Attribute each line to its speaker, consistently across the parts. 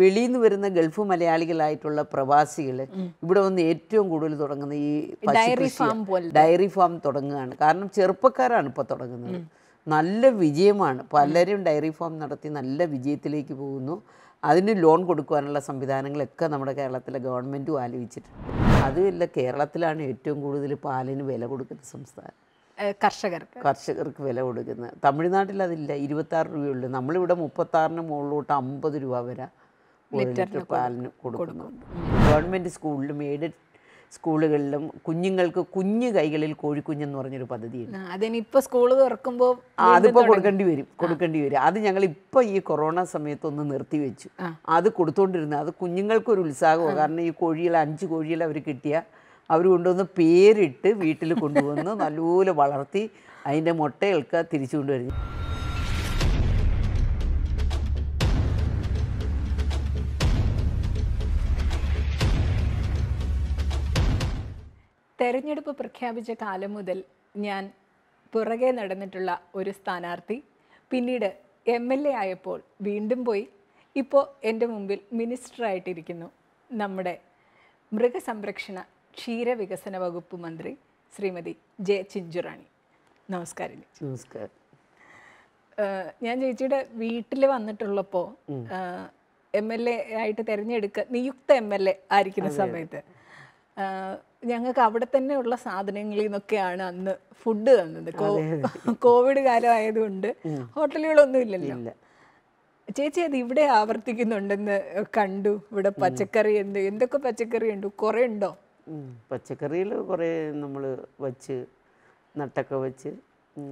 Speaker 1: വെളിയിൽ നിന്ന് വരുന്ന ഗൾഫ് മലയാളികളായിട്ടുള്ള പ്രവാസികൾ ഇവിടെ വന്ന് ഏറ്റവും കൂടുതൽ തുടങ്ങുന്ന ഈ ഡയറി ഫാം പോലെ ഡയറി ഫാം തുടങ്ങുകയാണ് കാരണം ചെറുപ്പക്കാരാണ് ഇപ്പോൾ തുടങ്ങുന്നത് നല്ല വിജയമാണ് പലരും ഡയറി ഫാം നടത്തി നല്ല വിജയത്തിലേക്ക് പോകുന്നു അതിന് ലോൺ കൊടുക്കുവാനുള്ള സംവിധാനങ്ങളൊക്കെ നമ്മുടെ കേരളത്തിലെ ഗവൺമെൻറ്റും ആലോചിച്ചിട്ടുണ്ട് അതുമില്ല കേരളത്തിലാണ് ഏറ്റവും കൂടുതൽ പാലിന് വില കൊടുക്കുന്ന സംസ്ഥാനം കർഷകർക്ക് കർഷകർക്ക് വില കൊടുക്കുന്നത് തമിഴ്നാട്ടിൽ അതില്ല ഇരുപത്താറ് രൂപയുള്ളൂ നമ്മളിവിടെ മുപ്പത്താറിന് മുകളിലോട്ട് അമ്പത് രൂപ വരെ ലിറ്റർ പാലിന് കൊടുക്കുന്നുണ്ട് ഗവൺമെൻറ് സ്കൂളിലും എയ്ഡഡ് സ്കൂളുകളിലും കുഞ്ഞുങ്ങൾക്ക് കുഞ്ഞു കൈകളിൽ കോഴിക്കുഞ്ഞെന്ന് പറഞ്ഞൊരു പദ്ധതിയുണ്ട്
Speaker 2: അതിനിപ്പോൾ സ്കൂൾ തുറക്കുമ്പോൾ
Speaker 1: അതിപ്പോൾ കൊടുക്കേണ്ടി വരും കൊടുക്കേണ്ടി വരും അത് ഞങ്ങൾ ഇപ്പോൾ ഈ കൊറോണ സമയത്തൊന്ന് നിർത്തിവെച്ചു അത് കൊടുത്തുകൊണ്ടിരുന്നത് അത് കുഞ്ഞുങ്ങൾക്കൊരു ഉത്സാഹമാണ് കാരണം ഈ കോഴികൾ അഞ്ച് കോഴികൾ അവർ കിട്ടിയ അവർ കൊണ്ടുവന്ന് പേരിട്ട് വീട്ടിൽ കൊണ്ടുവന്ന് നല്ലപോലെ വളർത്തി അതിൻ്റെ മുട്ടയൊക്കെ തിരിച്ചു കൊണ്ടുവരുന്നു
Speaker 2: തെരഞ്ഞെടുപ്പ് പ്രഖ്യാപിച്ച കാലം മുതൽ ഞാൻ പുറകെ നടന്നിട്ടുള്ള ഒരു സ്ഥാനാർത്ഥി പിന്നീട് എം എൽ എ ആയപ്പോൾ വീണ്ടും പോയി ഇപ്പോൾ എൻ്റെ മുമ്പിൽ മിനിസ്റ്ററായിട്ടിരിക്കുന്നു നമ്മുടെ മൃഗസംരക്ഷണ ക്ഷീരവികസന വകുപ്പ് മന്ത്രി ശ്രീമതി ജെ ചിഞ്ചുറാണി നമസ്കാരം നമസ്കാരം ഞാൻ ചേച്ചിയുടെ വീട്ടിൽ വന്നിട്ടുള്ളപ്പോൾ എം എൽ എ ആയിട്ട് തിരഞ്ഞെടുക്ക നിയുക്ത എം എൽ എ ആയിരിക്കുന്ന സമയത്ത് ഞങ്ങൾക്ക് അവിടെ ഉള്ള സാധനങ്ങളിൽ നിന്നൊക്കെയാണ് അന്ന് ഫുഡ് തന്നത് കോവിഡ് കാലമായതുകൊണ്ട് ഹോട്ടലുകളൊന്നും ഇല്ലല്ലോ ചേച്ചി അത് ഇവിടെ ആവർത്തിക്കുന്നുണ്ടെന്ന് കണ്ടു ഇവിടെ പച്ചക്കറി എന്ത് എന്തൊക്കെ പച്ചക്കറി ഉണ്ട് കുറെ ഉണ്ടോ
Speaker 1: പച്ചക്കറിയിൽ കുറേ നമ്മൾ വച്ച് നട്ടൊക്കെ വെച്ച്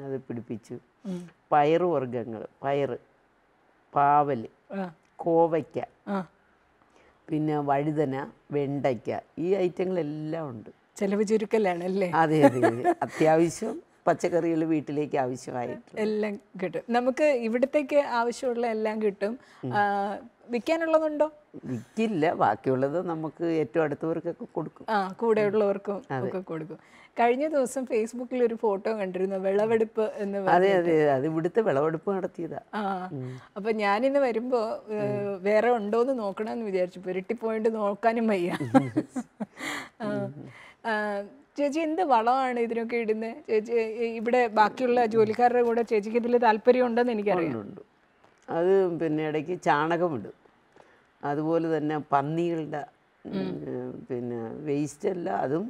Speaker 1: അത് പിടിപ്പിച്ചു വർഗങ്ങൾ പയറ് പാവല് കോവയ്ക്ക പിന്നെ വഴുതന വെണ്ടയ്ക്ക ഈ ഐറ്റങ്ങളെല്ലാം ഉണ്ട് ചെലവ് ചുരുക്കലാണ് അല്ലേ അതെ അതെ അതെ അത്യാവശ്യം പച്ചക്കറികൾ വീട്ടിലേക്ക് ആവശ്യമായിട്ട്
Speaker 2: എല്ലാം കിട്ടും നമുക്ക് ഇവിടത്തേക്ക് ആവശ്യമുള്ള എല്ലാം കിട്ടും വിൽക്കാനുള്ളതുണ്ടോ
Speaker 1: വിൽക്കില്ല ബാക്കിയുള്ളത് നമുക്ക് ഏറ്റവും അടുത്തവർക്കൊക്കെ കൊടുക്കും
Speaker 2: ആ കൂടെയുള്ളവർക്കും ഒക്കെ കൊടുക്കും കഴിഞ്ഞ ദിവസം ഫേസ്ബുക്കിൽ ഒരു ഫോട്ടോ കണ്ടിരുന്നു വിളവെടുപ്പ് എന്ന് അതെ
Speaker 1: ഇവിടുത്തെ വിളവെടുപ്പ് നടത്തിയതാ
Speaker 2: ആ അപ്പൊ ഞാനിന്ന് വരുമ്പോ വേറെ ഉണ്ടോ എന്ന് നോക്കണമെന്ന് വിചാരിച്ചു പുരട്ടി പോയിട്ട് നോക്കാനും വയ്യ ചേച്ചി എന്ത് വളമാണ് ഇതിനൊക്കെ ഇടുന്നത് ചേച്ചി ഇവിടെ ബാക്കിയുള്ള ജോലിക്കാരുടെ കൂടെ ചേച്ചിക്ക് ഇതിൽ താല്പര്യം ഉണ്ടെന്ന് എനിക്കറിയാം
Speaker 1: അത് പിന്നെ ഇടയ്ക്ക് ചാണകമുണ്ട് അതുപോലെ തന്നെ പന്നികളുടെ പിന്നെ വേസ്റ്റ് അല്ല അതും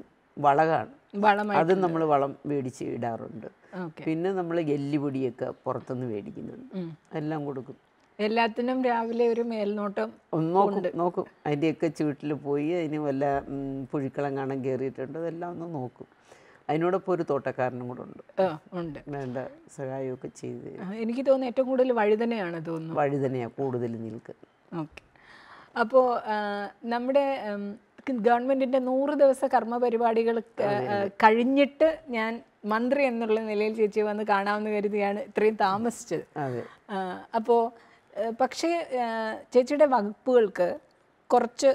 Speaker 1: വളമാണ് അത് നമ്മൾ വളം മേടിച്ച് ഇടാറുണ്ട് പിന്നെ നമ്മൾ എല്ലുപൊടിയൊക്കെ പുറത്തുനിന്ന് മേടിക്കുന്നുണ്ട് എല്ലാം കൊടുക്കും
Speaker 2: എല്ലാത്തിനും രാവിലെ ഒരു മേൽനോട്ടം നോക്കും
Speaker 1: നോക്കും അതിൻ്റെയൊക്കെ ചുവട്ടിൽ പോയി അതിന് വല്ല കാണാൻ കയറിയിട്ടുണ്ട് അതെല്ലാം ഒന്ന് നോക്കും അതിനോടൊപ്പം ഒരു തോട്ടക്കാരനും കൂടെ ഉണ്ട് ഉണ്ട് വേണ്ട സഹായമൊക്കെ ചെയ്ത്
Speaker 2: എനിക്ക് തോന്നുന്നു ഏറ്റവും കൂടുതൽ വഴുതനയാണ് തോന്നുന്നു
Speaker 1: വഴുതനയാണ് കൂടുതൽ നിൽക്കുക ഓക്കെ
Speaker 2: അപ്പോൾ നമ്മുടെ ഗവൺമെന്റിന്റെ നൂറ് ദിവസ കർമ്മ പരിപാടികൾ കഴിഞ്ഞിട്ട് ഞാൻ മന്ത്രി എന്നുള്ള നിലയിൽ ചേച്ചി വന്ന് കാണാമെന്ന് കരുതിയാണ് ഇത്രയും താമസിച്ചത് അപ്പോ പക്ഷേ ചേച്ചിയുടെ വകുപ്പുകൾക്ക് കുറച്ച്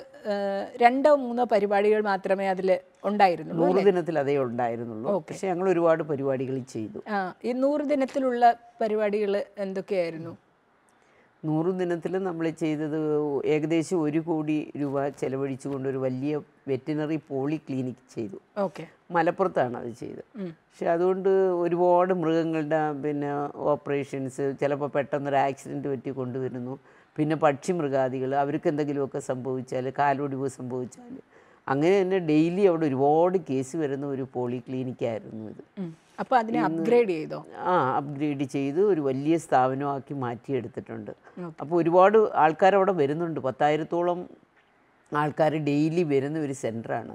Speaker 2: രണ്ടോ മൂന്നോ പരിപാടികൾ മാത്രമേ അതിൽ ഉണ്ടായിരുന്നുള്ളൂ നൂറ് ദിനത്തിൽ
Speaker 1: അതേ ഉണ്ടായിരുന്നുള്ളൂ പക്ഷേ ഞങ്ങൾ ഒരുപാട് പരിപാടികൾ ചെയ്തു
Speaker 2: ഈ നൂറ് ദിനത്തിലുള്ള പരിപാടികൾ എന്തൊക്കെയായിരുന്നു
Speaker 1: നൂറ് ദിനത്തിൽ നമ്മൾ ചെയ്തത് ഏകദേശം ഒരു കോടി രൂപ ചെലവഴിച്ചുകൊണ്ട് ഒരു വലിയ വെറ്റിനറി പോളി ക്ലിനിക് ചെയ്തു ഓക്കെ മലപ്പുറത്താണ് അത് ചെയ്തത് പക്ഷെ അതുകൊണ്ട് ഒരുപാട് മൃഗങ്ങളുടെ പിന്നെ ഓപ്പറേഷൻസ് ചിലപ്പോൾ പെട്ടെന്നൊരു ആക്സിഡൻറ്റ് പറ്റി കൊണ്ടുവരുന്നു പിന്നെ പക്ഷി മൃഗാദികൾ അവർക്ക് എന്തെങ്കിലുമൊക്കെ സംഭവിച്ചാൽ കാലൊടിവ് സംഭവിച്ചാൽ അങ്ങനെ തന്നെ ഡെയിലി അവിടെ ഒരുപാട് കേസ് വരുന്ന ഒരു പോളി ക്ലിനിക്കായിരുന്നു ഇത്
Speaker 2: അപ്പോൾ അതിനെ അപ്ഗ്രേഡ് ചെയ്തോ
Speaker 1: ആ അപ്ഗ്രേഡ് ചെയ്ത് ഒരു വലിയ സ്ഥാപനമാക്കി മാറ്റിയെടുത്തിട്ടുണ്ട് അപ്പോൾ ഒരുപാട് ആൾക്കാർ അവിടെ വരുന്നുണ്ട് പത്തായിരത്തോളം ആൾക്കാർ ഡെയിലി വരുന്ന ഒരു സെൻ്ററാണ്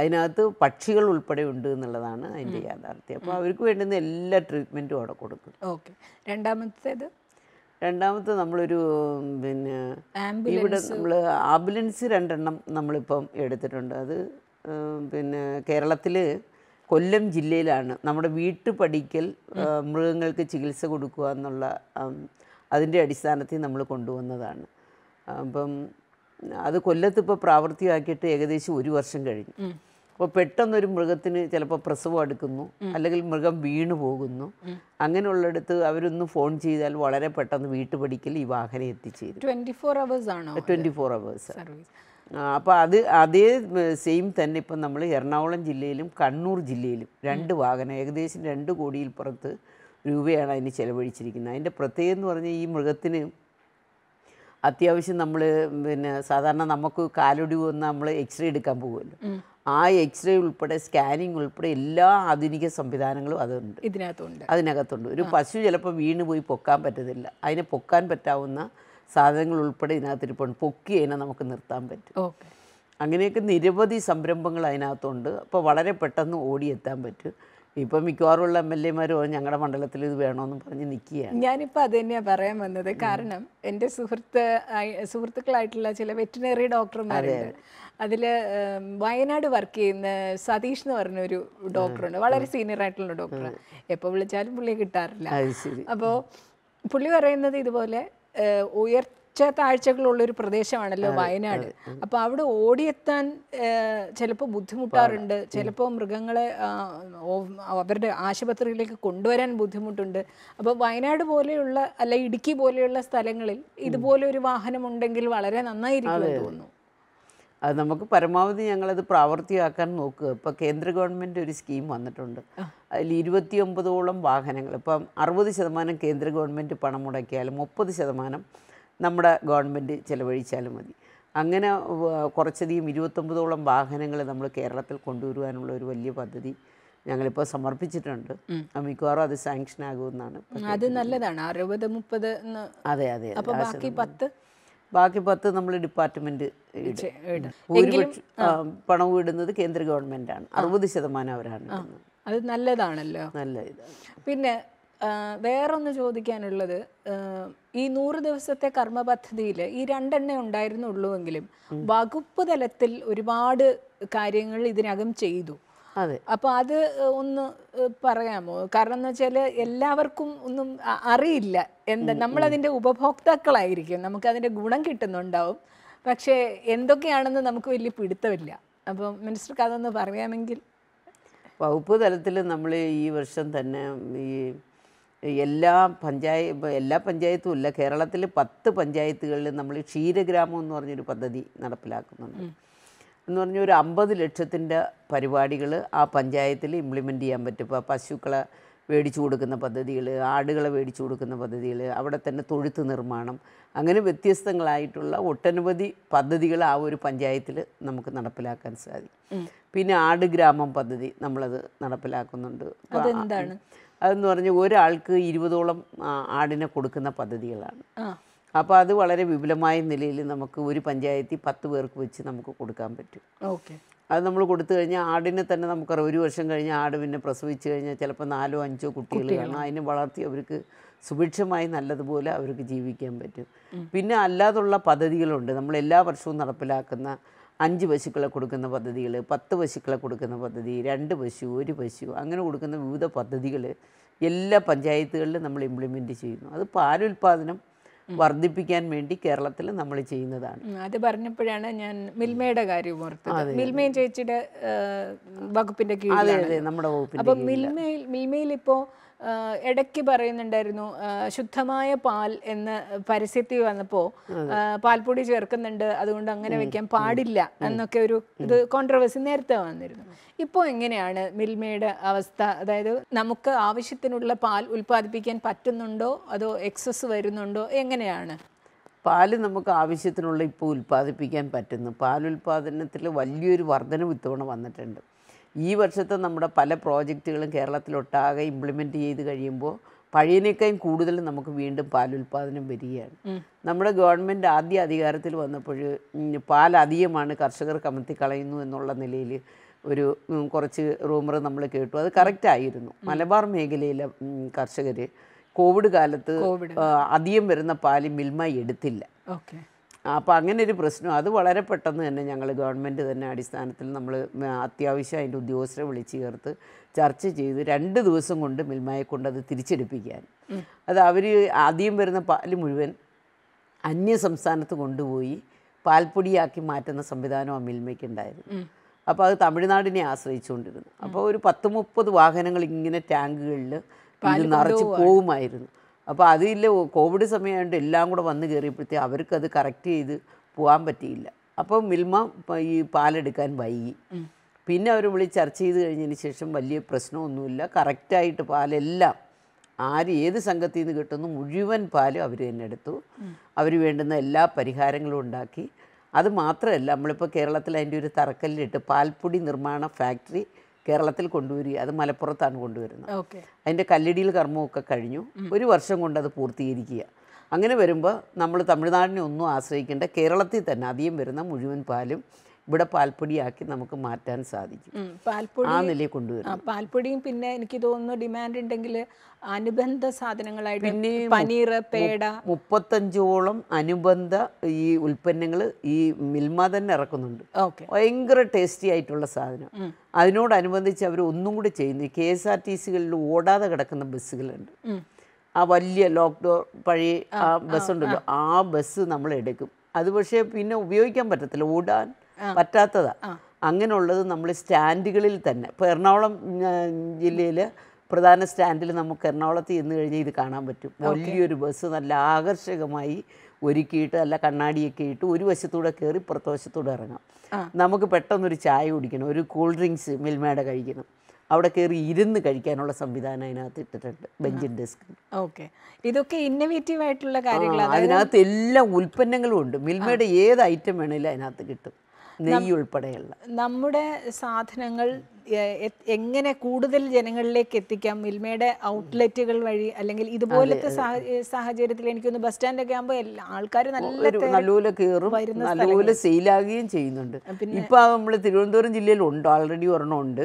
Speaker 1: അതിനകത്ത് പക്ഷികൾ ഉൾപ്പെടെ ഉണ്ട് എന്നുള്ളതാണ് അതിൻ്റെ യാഥാർത്ഥ്യം അപ്പോൾ അവർക്ക് വേണ്ടുന്ന എല്ലാ ട്രീറ്റ്മെൻറ്റും അവിടെ കൊടുക്കും
Speaker 2: ഓക്കെ രണ്ടാമത്തേത്
Speaker 1: രണ്ടാമത്തെ നമ്മളൊരു പിന്നെ ഇവിടെ നമ്മൾ ആംബുലൻസ് രണ്ടെണ്ണം നമ്മളിപ്പം എടുത്തിട്ടുണ്ട് അത് പിന്നെ കേരളത്തിൽ കൊല്ലം ജില്ലയിലാണ് നമ്മുടെ വീട്ടുപടിക്കൽ മൃഗങ്ങൾക്ക് ചികിത്സ കൊടുക്കുക എന്നുള്ള അതിൻ്റെ അടിസ്ഥാനത്തിൽ നമ്മൾ കൊണ്ടുവന്നതാണ് അപ്പം അത് കൊല്ലത്ത് ഇപ്പോൾ പ്രാവർത്തികമാക്കിയിട്ട് ഏകദേശം ഒരു വർഷം കഴിഞ്ഞു അപ്പോൾ പെട്ടെന്നൊരു മൃഗത്തിന് ചിലപ്പോൾ പ്രസവം അടുക്കുന്നു അല്ലെങ്കിൽ മൃഗം വീണു പോകുന്നു അങ്ങനെയുള്ളിടത്ത് അവരൊന്ന് ഫോൺ ചെയ്താൽ വളരെ പെട്ടെന്ന് വീട്ടുപടിക്കൽ ഈ വാഹനം എത്തിച്ചേരും
Speaker 2: ട്വൻറ്റി ഫോർ അവേഴ്സ് ആണോ ട്വൻറ്റി
Speaker 1: ഫോർ അവേഴ്സ് സർവീസ് അപ്പോൾ അത് അതേ സെയിം തന്നെ ഇപ്പം നമ്മൾ എറണാകുളം ജില്ലയിലും കണ്ണൂർ ജില്ലയിലും രണ്ട് വാഹനം ഏകദേശം രണ്ട് കോടിയിൽ പുറത്ത് രൂപയാണ് അതിന് ചിലവഴിച്ചിരിക്കുന്നത് അതിൻ്റെ പ്രത്യേകത എന്ന് പറഞ്ഞാൽ ഈ മൃഗത്തിന് അത്യാവശ്യം നമ്മൾ പിന്നെ സാധാരണ നമുക്ക് കാലൊടി വന്ന് നമ്മൾ എക്സ്റേ എടുക്കാൻ പോകുമല്ലോ ആ എക്സ്റേ ഉൾപ്പെടെ സ്കാനിങ് ഉൾപ്പെടെ എല്ലാ ആധുനിക സംവിധാനങ്ങളും അതുണ്ട് ഇതിനകത്തുണ്ട് അതിനകത്തുണ്ട് ഒരു പശു ചിലപ്പോൾ വീണ് പോയി പൊക്കാൻ പറ്റത്തില്ല അതിനെ പൊക്കാൻ പറ്റാവുന്ന സാധനങ്ങൾ ഉൾപ്പെടെ ഇതിനകത്തിരിപ്പുണ്ട് പൊക്കി അതിനെ നമുക്ക് നിർത്താൻ പറ്റും അങ്ങനെയൊക്കെ നിരവധി സംരംഭങ്ങൾ അതിനകത്തുണ്ട് അപ്പോൾ വളരെ പെട്ടെന്ന് ഓടിയെത്താൻ പറ്റും ഇപ്പം മിക്കവാറുമുള്ള എം എൽ എമാരോ ഞങ്ങളുടെ മണ്ഡലത്തിൽ ഇത് വേണമെന്ന് പറഞ്ഞ് നിൽക്കുകയാണ്
Speaker 2: ഞാനിപ്പോൾ അത് തന്നെയാണ് പറയാൻ വന്നത് കാരണം എൻ്റെ സുഹൃത്ത് സുഹൃത്തുക്കളായിട്ടുള്ള ചില വെറ്റിനറി ഡോക്ടർമാരുണ്ട് അതിൽ വയനാട് വർക്ക് ചെയ്യുന്ന സതീഷ് എന്ന് പറഞ്ഞൊരു ഡോക്ടറുണ്ട് വളരെ സീനിയർ ആയിട്ടുള്ള ഡോക്ടർ എപ്പോൾ വിളിച്ചാലും പുള്ളിയെ കിട്ടാറില്ല അപ്പോൾ പുള്ളി പറയുന്നത് ഇതുപോലെ ഉയർച്ച ഉച്ച താഴ്ചകളുള്ള ഒരു പ്രദേശമാണല്ലോ വയനാട് അപ്പോൾ അവിടെ ഓടിയെത്താൻ ചിലപ്പോൾ ബുദ്ധിമുട്ടാറുണ്ട് ചിലപ്പോൾ മൃഗങ്ങളെ അവരുടെ ആശുപത്രിയിലേക്ക് കൊണ്ടുവരാൻ ബുദ്ധിമുട്ടുണ്ട് അപ്പോൾ വയനാട് പോലെയുള്ള അല്ല ഇടുക്കി പോലെയുള്ള സ്ഥലങ്ങളിൽ ഇതുപോലെ ഒരു വാഹനം ഉണ്ടെങ്കിൽ വളരെ
Speaker 1: നന്നായിരിക്കും തോന്നുന്നു അത് നമുക്ക് പരമാവധി ഞങ്ങളത് പ്രാവർത്തികമാക്കാൻ നോക്കുക ഇപ്പോൾ കേന്ദ്ര ഗവൺമെൻറ് ഒരു സ്കീം വന്നിട്ടുണ്ട് അതിൽ ഇരുപത്തിയൊമ്പതോളം വാഹനങ്ങൾ ഇപ്പം അറുപത് ശതമാനം കേന്ദ്ര ഗവൺമെൻറ് പണം മുടക്കിയാലും മുപ്പത് ശതമാനം നമ്മുടെ ഗവൺമെൻറ് ചിലവഴിച്ചാലും മതി അങ്ങനെ കുറച്ചധികം ഇരുപത്തൊമ്പതോളം വാഹനങ്ങൾ നമ്മൾ കേരളത്തിൽ കൊണ്ടുവരുവാനുള്ള ഒരു വലിയ പദ്ധതി ഞങ്ങളിപ്പോൾ സമർപ്പിച്ചിട്ടുണ്ട് മിക്കവാറും അത് സാങ്ഷൻ ആകുമെന്നാണ് അത്
Speaker 2: നല്ലതാണ് അറുപത് മുപ്പത്
Speaker 1: അതെ അതെ അപ്പോൾ ബാക്കി പത്ത് ബാക്കി പത്ത് നമ്മൾ ഡിപ്പാർട്ട്മെന്റ് പണവും ഇടുന്നത് കേന്ദ്ര ഗവൺമെന്റാണ് അറുപത് ശതമാനം അവരാണ്
Speaker 2: അത് നല്ലതാണല്ലോ നല്ല ഇത് പിന്നെ വേറൊന്ന് ചോദിക്കാനുള്ളത് ഈ നൂറ് ദിവസത്തെ കർമ്മ പദ്ധതിയിൽ ഈ രണ്ടെണ്ണേ ഉണ്ടായിരുന്നുള്ളൂവെങ്കിലും വകുപ്പ് തലത്തിൽ ഒരുപാട് കാര്യങ്ങൾ ഇതിനകം ചെയ്തു അതെ അപ്പോൾ അത് ഒന്ന് പറയാമോ കാരണം എന്ന് വെച്ചാൽ എല്ലാവർക്കും ഒന്നും അറിയില്ല എന്താ അതിന്റെ ഉപഭോക്താക്കളായിരിക്കും നമുക്ക് അതിന്റെ ഗുണം കിട്ടുന്നുണ്ടാവും പക്ഷേ എന്തൊക്കെയാണെന്ന് നമുക്ക് വലിയ പിടുത്തമില്ല അപ്പൊ മിനിസ്റ്റർക്ക് അതൊന്ന് പറയാമെങ്കിൽ
Speaker 1: വകുപ്പ് തലത്തിൽ നമ്മൾ ഈ വർഷം തന്നെ ഈ എല്ലാ പഞ്ചായത്ത് എല്ലാ പഞ്ചായത്തും ഇല്ല കേരളത്തിൽ പത്ത് പഞ്ചായത്തുകളിൽ നമ്മൾ ക്ഷീരഗ്രാമം എന്ന് പറഞ്ഞൊരു പദ്ധതി നടപ്പിലാക്കുന്നുണ്ട് എന്ന് പറഞ്ഞാൽ ഒരു അമ്പത് ലക്ഷത്തിൻ്റെ പരിപാടികൾ ആ പഞ്ചായത്തിൽ ഇംപ്ലിമെൻറ്റ് ചെയ്യാൻ പറ്റും ഇപ്പോൾ പശുക്കളെ മേടിച്ചു കൊടുക്കുന്ന പദ്ധതികൾ ആടുകളെ മേടിച്ചു കൊടുക്കുന്ന പദ്ധതികൾ അവിടെ തന്നെ തൊഴുത്ത് നിർമ്മാണം അങ്ങനെ വ്യത്യസ്തങ്ങളായിട്ടുള്ള ഒട്ടനവധി പദ്ധതികൾ ആ ഒരു പഞ്ചായത്തിൽ നമുക്ക് നടപ്പിലാക്കാൻ സാധിക്കും പിന്നെ ആട് ഗ്രാമം പദ്ധതി നമ്മളത് നടപ്പിലാക്കുന്നുണ്ട് അതെന്താണ് അതെന്ന് പറഞ്ഞാൽ ഒരാൾക്ക് ഇരുപതോളം ആടിനെ കൊടുക്കുന്ന പദ്ധതികളാണ് അപ്പോൾ അത് വളരെ വിപുലമായ നിലയിൽ നമുക്ക് ഒരു പഞ്ചായത്തിൽ പത്ത് പേർക്ക് വെച്ച് നമുക്ക് കൊടുക്കാൻ പറ്റും ഓക്കെ അത് നമ്മൾ കൊടുത്തു കഴിഞ്ഞാൽ ആടിനെ തന്നെ നമുക്ക് ഒരു വർഷം കഴിഞ്ഞ് ആട് പിന്നെ പ്രസവിച്ചു കഴിഞ്ഞാൽ ചിലപ്പോൾ നാലോ അഞ്ചോ കുട്ടികൾ കാണും അതിനെ വളർത്തി അവർക്ക് സുഭിക്ഷമായി നല്ലതുപോലെ അവർക്ക് ജീവിക്കാൻ പറ്റും പിന്നെ അല്ലാതുള്ള പദ്ധതികളുണ്ട് നമ്മൾ എല്ലാ വർഷവും നടപ്പിലാക്കുന്ന അഞ്ച് പശുക്കളെ കൊടുക്കുന്ന പദ്ധതികൾ പത്ത് പശുക്കളെ കൊടുക്കുന്ന പദ്ധതി രണ്ട് പശു ഒരു പശു അങ്ങനെ കൊടുക്കുന്ന വിവിധ പദ്ധതികൾ എല്ലാ പഞ്ചായത്തുകളിലും നമ്മൾ ഇംപ്ലിമെൻറ്റ് ചെയ്യുന്നു അത് പാലുൽപാദനം വർദ്ധിപ്പിക്കാൻ വേണ്ടി കേരളത്തിൽ നമ്മൾ ചെയ്യുന്നതാണ്
Speaker 2: അത് പറഞ്ഞപ്പോഴാണ് ഞാൻ മിൽമയുടെ കാര്യം ഓർത്തത് മിൽമയും ചേച്ചിയുടെ വകുപ്പിന്റെ കീഴിൽ അതെ അതെ
Speaker 1: നമ്മുടെ വകുപ്പിൽ അപ്പോൾ മിൽമയിൽ
Speaker 2: മിൽമയിൽ ഇപ്പോ ഇടയ്ക്ക് പറയുന്നുണ്ടായിരുന്നു ശുദ്ധമായ പാൽ എന്ന് പരസ്യത്തിൽ വന്നപ്പോൾ പാൽപ്പൊടി ചേർക്കുന്നുണ്ട് അതുകൊണ്ട് അങ്ങനെ വെക്കാൻ പാടില്ല എന്നൊക്കെ ഒരു ഇത് കോൺട്രവേഴ്സി നേരത്തെ വന്നിരുന്നു ഇപ്പോൾ എങ്ങനെയാണ് മിൽമയുടെ അവസ്ഥ അതായത് നമുക്ക് ആവശ്യത്തിനുള്ള പാൽ ഉൽപ്പാദിപ്പിക്കാൻ പറ്റുന്നുണ്ടോ അതോ എക്സസ് വരുന്നുണ്ടോ എങ്ങനെയാണ്
Speaker 1: പാൽ നമുക്ക് ആവശ്യത്തിനുള്ള ഇപ്പോൾ ഉൽപ്പാദിപ്പിക്കാൻ പറ്റുന്നു പാൽ ഉൽപ്പാദനത്തിൽ വലിയൊരു വർധന ഇത്തവണ വന്നിട്ടുണ്ട് ഈ വർഷത്തെ നമ്മുടെ പല പ്രോജക്റ്റുകളും കേരളത്തിലൊട്ടാകെ ഇംപ്ലിമെൻറ്റ് ചെയ്ത് കഴിയുമ്പോൾ പഴയതിനേക്കാളും കൂടുതൽ നമുക്ക് വീണ്ടും പാലുൽപാദനം വരികയാണ് നമ്മുടെ ഗവൺമെൻറ് ആദ്യ അധികാരത്തിൽ വന്നപ്പോൾ പാൽ അധികമാണ് കർഷകർ കമത്തി കളയുന്നു എന്നുള്ള നിലയിൽ ഒരു കുറച്ച് റൂമർ നമ്മൾ കേട്ടു അത് കറക്റ്റായിരുന്നു മലബാർ മേഖലയിലെ കർഷകർ കോവിഡ് കാലത്ത് അധികം വരുന്ന പാല് മിൽമ എടുത്തില്ല അപ്പോൾ അങ്ങനെ ഒരു പ്രശ്നം അത് വളരെ പെട്ടെന്ന് തന്നെ ഞങ്ങൾ ഗവൺമെൻറ് തന്നെ അടിസ്ഥാനത്തിൽ നമ്മൾ അത്യാവശ്യം അതിൻ്റെ ഉദ്യോഗസ്ഥരെ വിളിച്ചു ചേർത്ത് ചർച്ച ചെയ്ത് രണ്ട് ദിവസം കൊണ്ട് മിൽമയെ കൊണ്ട് അത് തിരിച്ചെടുപ്പിക്കാൻ അത് അവർ ആദ്യം വരുന്ന പാൽ മുഴുവൻ അന്യ സംസ്ഥാനത്ത് കൊണ്ടുപോയി പാൽപ്പൊടിയാക്കി മാറ്റുന്ന സംവിധാനം ആ മിൽമയ്ക്കുണ്ടായിരുന്നു അപ്പോൾ അത് തമിഴ്നാടിനെ ആശ്രയിച്ചുകൊണ്ടിരുന്നു അപ്പോൾ ഒരു പത്ത് മുപ്പത് വാഹനങ്ങൾ ഇങ്ങനെ ടാങ്കുകളിൽ നിറച്ച് പോകുമായിരുന്നു അപ്പോൾ അതില്ല കോവിഡ് സമയമായിട്ട് എല്ലാം കൂടെ വന്ന് കയറിയപ്പോഴത്തേ അവർക്കത് കറക്റ്റ് ചെയ്ത് പോകാൻ പറ്റിയില്ല അപ്പോൾ മിൽമ ഈ പാലെടുക്കാൻ വൈകി പിന്നെ അവർ വിളി ചർച്ച ചെയ്ത് കഴിഞ്ഞതിന് ശേഷം വലിയ പ്രശ്നമൊന്നുമില്ല കറക്റ്റായിട്ട് പാലെല്ലാം ആര് ഏത് സംഘത്തിൽ നിന്ന് കിട്ടുന്നു മുഴുവൻ പാലും അവർ തന്നെ എടുത്തു അവർ വേണ്ടുന്ന എല്ലാ പരിഹാരങ്ങളും ഉണ്ടാക്കി അത് മാത്രമല്ല നമ്മളിപ്പോൾ കേരളത്തിൽ അതിൻ്റെ ഒരു തറക്കല്ലിട്ട് പാൽപ്പൊടി നിർമ്മാണ ഫാക്ടറി കേരളത്തിൽ കൊണ്ടുവരിക അത് മലപ്പുറത്താണ് കൊണ്ടുവരുന്നത് അതിൻ്റെ കല്ലിടിയിൽ കർമ്മമൊക്കെ കഴിഞ്ഞു ഒരു വർഷം കൊണ്ട് അത് പൂർത്തീകരിക്കുക അങ്ങനെ വരുമ്പോൾ നമ്മൾ തമിഴ്നാടിനെ ഒന്നും ആശ്രയിക്കേണ്ട കേരളത്തിൽ തന്നെ അധികം വരുന്ന മുഴുവൻ പാലും ഇവിടെ പാൽപ്പൊടിയാക്കി നമുക്ക് മാറ്റാൻ സാധിക്കും
Speaker 2: പാൽപ്പൊടി ആ നിലയിൽ കൊണ്ടുവരും പാൽപ്പൊടിയും പിന്നെ എനിക്ക് തോന്നുന്നു ഡിമാൻഡ് ഉണ്ടെങ്കിൽ അനുബന്ധ സാധനങ്ങളായിട്ട് പിന്നെ പനീർ പേട
Speaker 1: മുപ്പത്തഞ്ചോളം അനുബന്ധ ഈ ഉൽപ്പന്നങ്ങൾ ഈ മിൽമ തന്നെ ഇറക്കുന്നുണ്ട് ഭയങ്കര ടേസ്റ്റി ആയിട്ടുള്ള സാധനം അതിനോടനുബന്ധിച്ച് അവർ ഒന്നും കൂടി ചെയ്യുന്നു കെ എസ് ആർ ടി സികളിൽ ഓടാതെ കിടക്കുന്ന ബസ്സുകളുണ്ട് ആ വലിയ ലോക്ക്ഡോർ പഴയ ആ ബസ് ഉണ്ടല്ലോ ആ ബസ് നമ്മൾ എടുക്കും അത് പക്ഷേ പിന്നെ ഉപയോഗിക്കാൻ പറ്റത്തില്ല ഓടാൻ പറ്റാത്തതാ അങ്ങനെയുള്ളത് നമ്മൾ സ്റ്റാൻഡുകളിൽ തന്നെ ഇപ്പോൾ എറണാകുളം ജില്ലയിൽ പ്രധാന സ്റ്റാൻഡിൽ നമുക്ക് എറണാകുളത്ത് ചെന്ന് കഴിഞ്ഞാൽ ഇത് കാണാൻ പറ്റും വലിയൊരു ബസ് നല്ല ആകർഷകമായി ഒരുക്കിയിട്ട് അല്ല കണ്ണാടിയൊക്കെ ഇട്ട് ഒരു വശത്തൂടെ കയറി പുറത്തുവശത്തൂടെ ഇറങ്ങാം നമുക്ക് പെട്ടെന്നൊരു ചായ കുടിക്കണം ഒരു കൂൾ ഡ്രിങ്ക്സ് മിൽമയുടെ കഴിക്കണം അവിടെ കയറി ഇരുന്ന് കഴിക്കാനുള്ള സംവിധാനം അതിനകത്ത് ഇട്ടിട്ടുണ്ട് ബെഞ്ചിൻ ഡെസ്ക്
Speaker 2: ഓക്കെ ഇതൊക്കെ ഇന്നോവേറ്റീവ് ആയിട്ടുള്ള കാര്യങ്ങളാണ് അതിനകത്ത് എല്ലാ
Speaker 1: ഉൽപ്പന്നങ്ങളും ഉണ്ട് മിൽമയുടെ ഏത് ഐറ്റം വേണമെങ്കിലും അതിനകത്ത് കിട്ടും നെയ്യ് ഉൾപ്പെടെയുള്ള
Speaker 2: നമ്മുടെ സാധനങ്ങൾ എങ്ങനെ കൂടുതൽ ജനങ്ങളിലേക്ക് എത്തിക്കാം മിൽമയുടെ ഔട്ട്ലെറ്റുകൾ വഴി അല്ലെങ്കിൽ ഇതുപോലത്തെ സാഹചര്യത്തിൽ എനിക്കൊന്ന് ബസ് സ്റ്റാൻഡൊക്കെ ആകുമ്പോൾ ആൾക്കാർ നല്ല നല്ല
Speaker 1: കയറും നല്ലപോലെ സെയിലാകുകയും ചെയ്യുന്നുണ്ട് ഇപ്പൊ നമ്മൾ തിരുവനന്തപുരം ജില്ലയിൽ ഉണ്ട് ഓൾറെഡി ഒരെണ്ണം ഉണ്ട്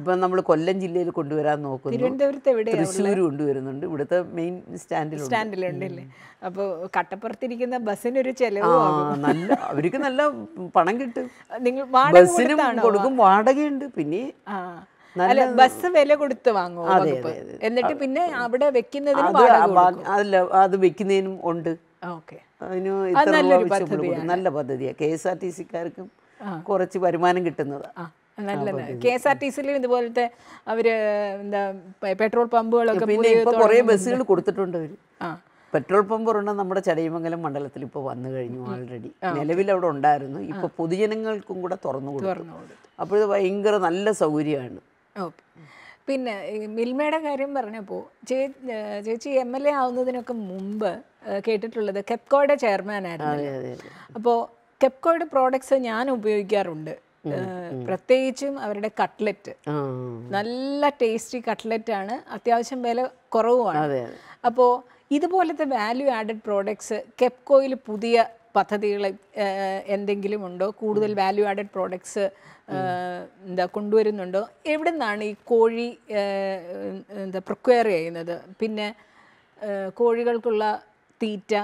Speaker 1: ഇപ്പൊ നമ്മൾ കൊല്ലം ജില്ലയിൽ കൊണ്ടുവരാൻ നോക്കുന്നു തിരുവനന്തപുരത്ത് എവിടെ തൃശ്ശൂർ കൊണ്ടുവരുന്നുണ്ട് ഇവിടുത്തെ മെയിൻ സ്റ്റാൻഡിൽ സ്റ്റാൻഡിലുണ്ടല്ലേ
Speaker 2: അപ്പോൾ കട്ടപ്പുറത്തിരിക്കുന്ന ബസ്സിനൊരു ചെലവ് നല്ല
Speaker 1: അവർക്ക് നല്ല പണം കിട്ടും
Speaker 2: നിങ്ങൾ ബസ്സിനും കൊടുക്കും
Speaker 1: വാടകയുണ്ട് പിന്നെ അല്ല ബസ്
Speaker 2: വില കൊടുത്ത് വാങ്ങും എന്നിട്ട് പിന്നെ അവിടെ വെക്കുന്നതിന്
Speaker 1: അല്ല അത് വെക്കുന്നതിനും ഉണ്ട് അതിന് നല്ല പദ്ധതിയാണ് കെ എസ് ആർ ടി സിക്കാർക്കും കുറച്ച് വരുമാനം കിട്ടുന്നത് നല്ലത് കെ
Speaker 2: എസ് ആർ ടി സിയിലും ഇതുപോലത്തെ അവര് എന്താ പെട്രോൾ പമ്പുകളൊക്കെ പിന്നെ ഇപ്പൊ കുറേ ബസ്സുകൾ
Speaker 1: കൊടുത്തിട്ടുണ്ട് അവര് പെട്രോൾ പമ്പ് ഒരെണ്ണം നമ്മുടെ ചടയമംഗലം മണ്ഡലത്തിൽ ഇപ്പോൾ വന്നു കഴിഞ്ഞു ആൾറെഡി നിലവിൽ അവിടെ ഉണ്ടായിരുന്നു ഇപ്പോൾ പൊതുജനങ്ങൾക്കും കൂടെ തുറന്നു കൊടുത്തു അപ്പോൾ ഇത് ഭയങ്കര നല്ല സൗകര്യമാണ്
Speaker 2: പിന്നെ മിൽമയുടെ കാര്യം പറഞ്ഞപ്പോൾ ചേ ചേച്ചി എം എൽ എ ആവുന്നതിനൊക്കെ മുമ്പ് കേട്ടിട്ടുള്ളത് കെപ്കോയുടെ ചെയർമാനായിരുന്നു അപ്പോൾ കെപ്കോയുടെ പ്രോഡക്ട്സ് ഞാൻ ഉപയോഗിക്കാറുണ്ട് പ്രത്യേകിച്ചും അവരുടെ കട്ട്ലറ്റ് നല്ല ടേസ്റ്റി കട്ട്ലറ്റ് ആണ് അത്യാവശ്യം വില കുറവുമാണ് അപ്പോൾ ഇതുപോലത്തെ വാല്യൂ ആഡഡ് പ്രോഡക്ട്സ് കെപ്കോയിൽ പുതിയ പദ്ധതികൾ എന്തെങ്കിലും ഉണ്ടോ കൂടുതൽ വാല്യൂ ആഡഡ് പ്രോഡക്ട്സ് എന്താ കൊണ്ടുവരുന്നുണ്ടോ എവിടെ നിന്നാണ് ഈ കോഴി എന്താ പ്രൊക്വയർ ചെയ്യുന്നത് പിന്നെ കോഴികൾക്കുള്ള തീറ്റ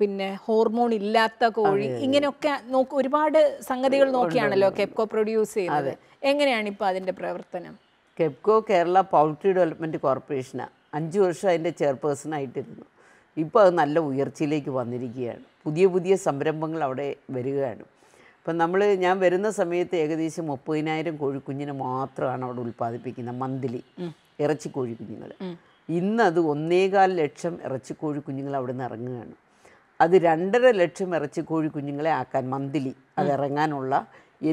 Speaker 2: പിന്നെ ഹോർമോൺ ഇല്ലാത്ത കോഴി ഇങ്ങനെയൊക്കെ നോക്ക് ഒരുപാട് സംഗതികൾ നോക്കിയാണല്ലോ കെപ്കോ പ്രൊഡ്യൂസ് ചെയ്യുന്നത് എങ്ങനെയാണ് ഇപ്പോൾ അതിൻ്റെ പ്രവർത്തനം
Speaker 1: കെപ്കോ കേരള പൗൾട്രി ഡെവലപ്മെൻറ്റ് കോർപ്പറേഷനാണ് അഞ്ച് വർഷം അതിൻ്റെ ചെയർപേഴ്സണായിട്ടിരുന്നു ഇപ്പോൾ അത് നല്ല ഉയർച്ചയിലേക്ക് വന്നിരിക്കുകയാണ് പുതിയ പുതിയ സംരംഭങ്ങൾ അവിടെ വരികയാണ് അപ്പം നമ്മൾ ഞാൻ വരുന്ന സമയത്ത് ഏകദേശം മുപ്പതിനായിരം കോഴിക്കുഞ്ഞിന് മാത്രമാണ് അവിടെ ഉൽപ്പാദിപ്പിക്കുന്നത് മന്ത്ലി ഇറച്ചി കോഴിക്കുഞ്ഞുങ്ങൾ ഇന്നത് ഒന്നേകാൽ ലക്ഷം ഇറച്ചി കോഴിക്കുഞ്ഞുങ്ങൾ അവിടെ നിന്ന് ഇറങ്ങുകയാണ് അത് രണ്ടര ലക്ഷം ഇറച്ചി കോഴിക്കുഞ്ഞുങ്ങളെ ആക്കാൻ മന്ത്ലി അത് ഇറങ്ങാനുള്ള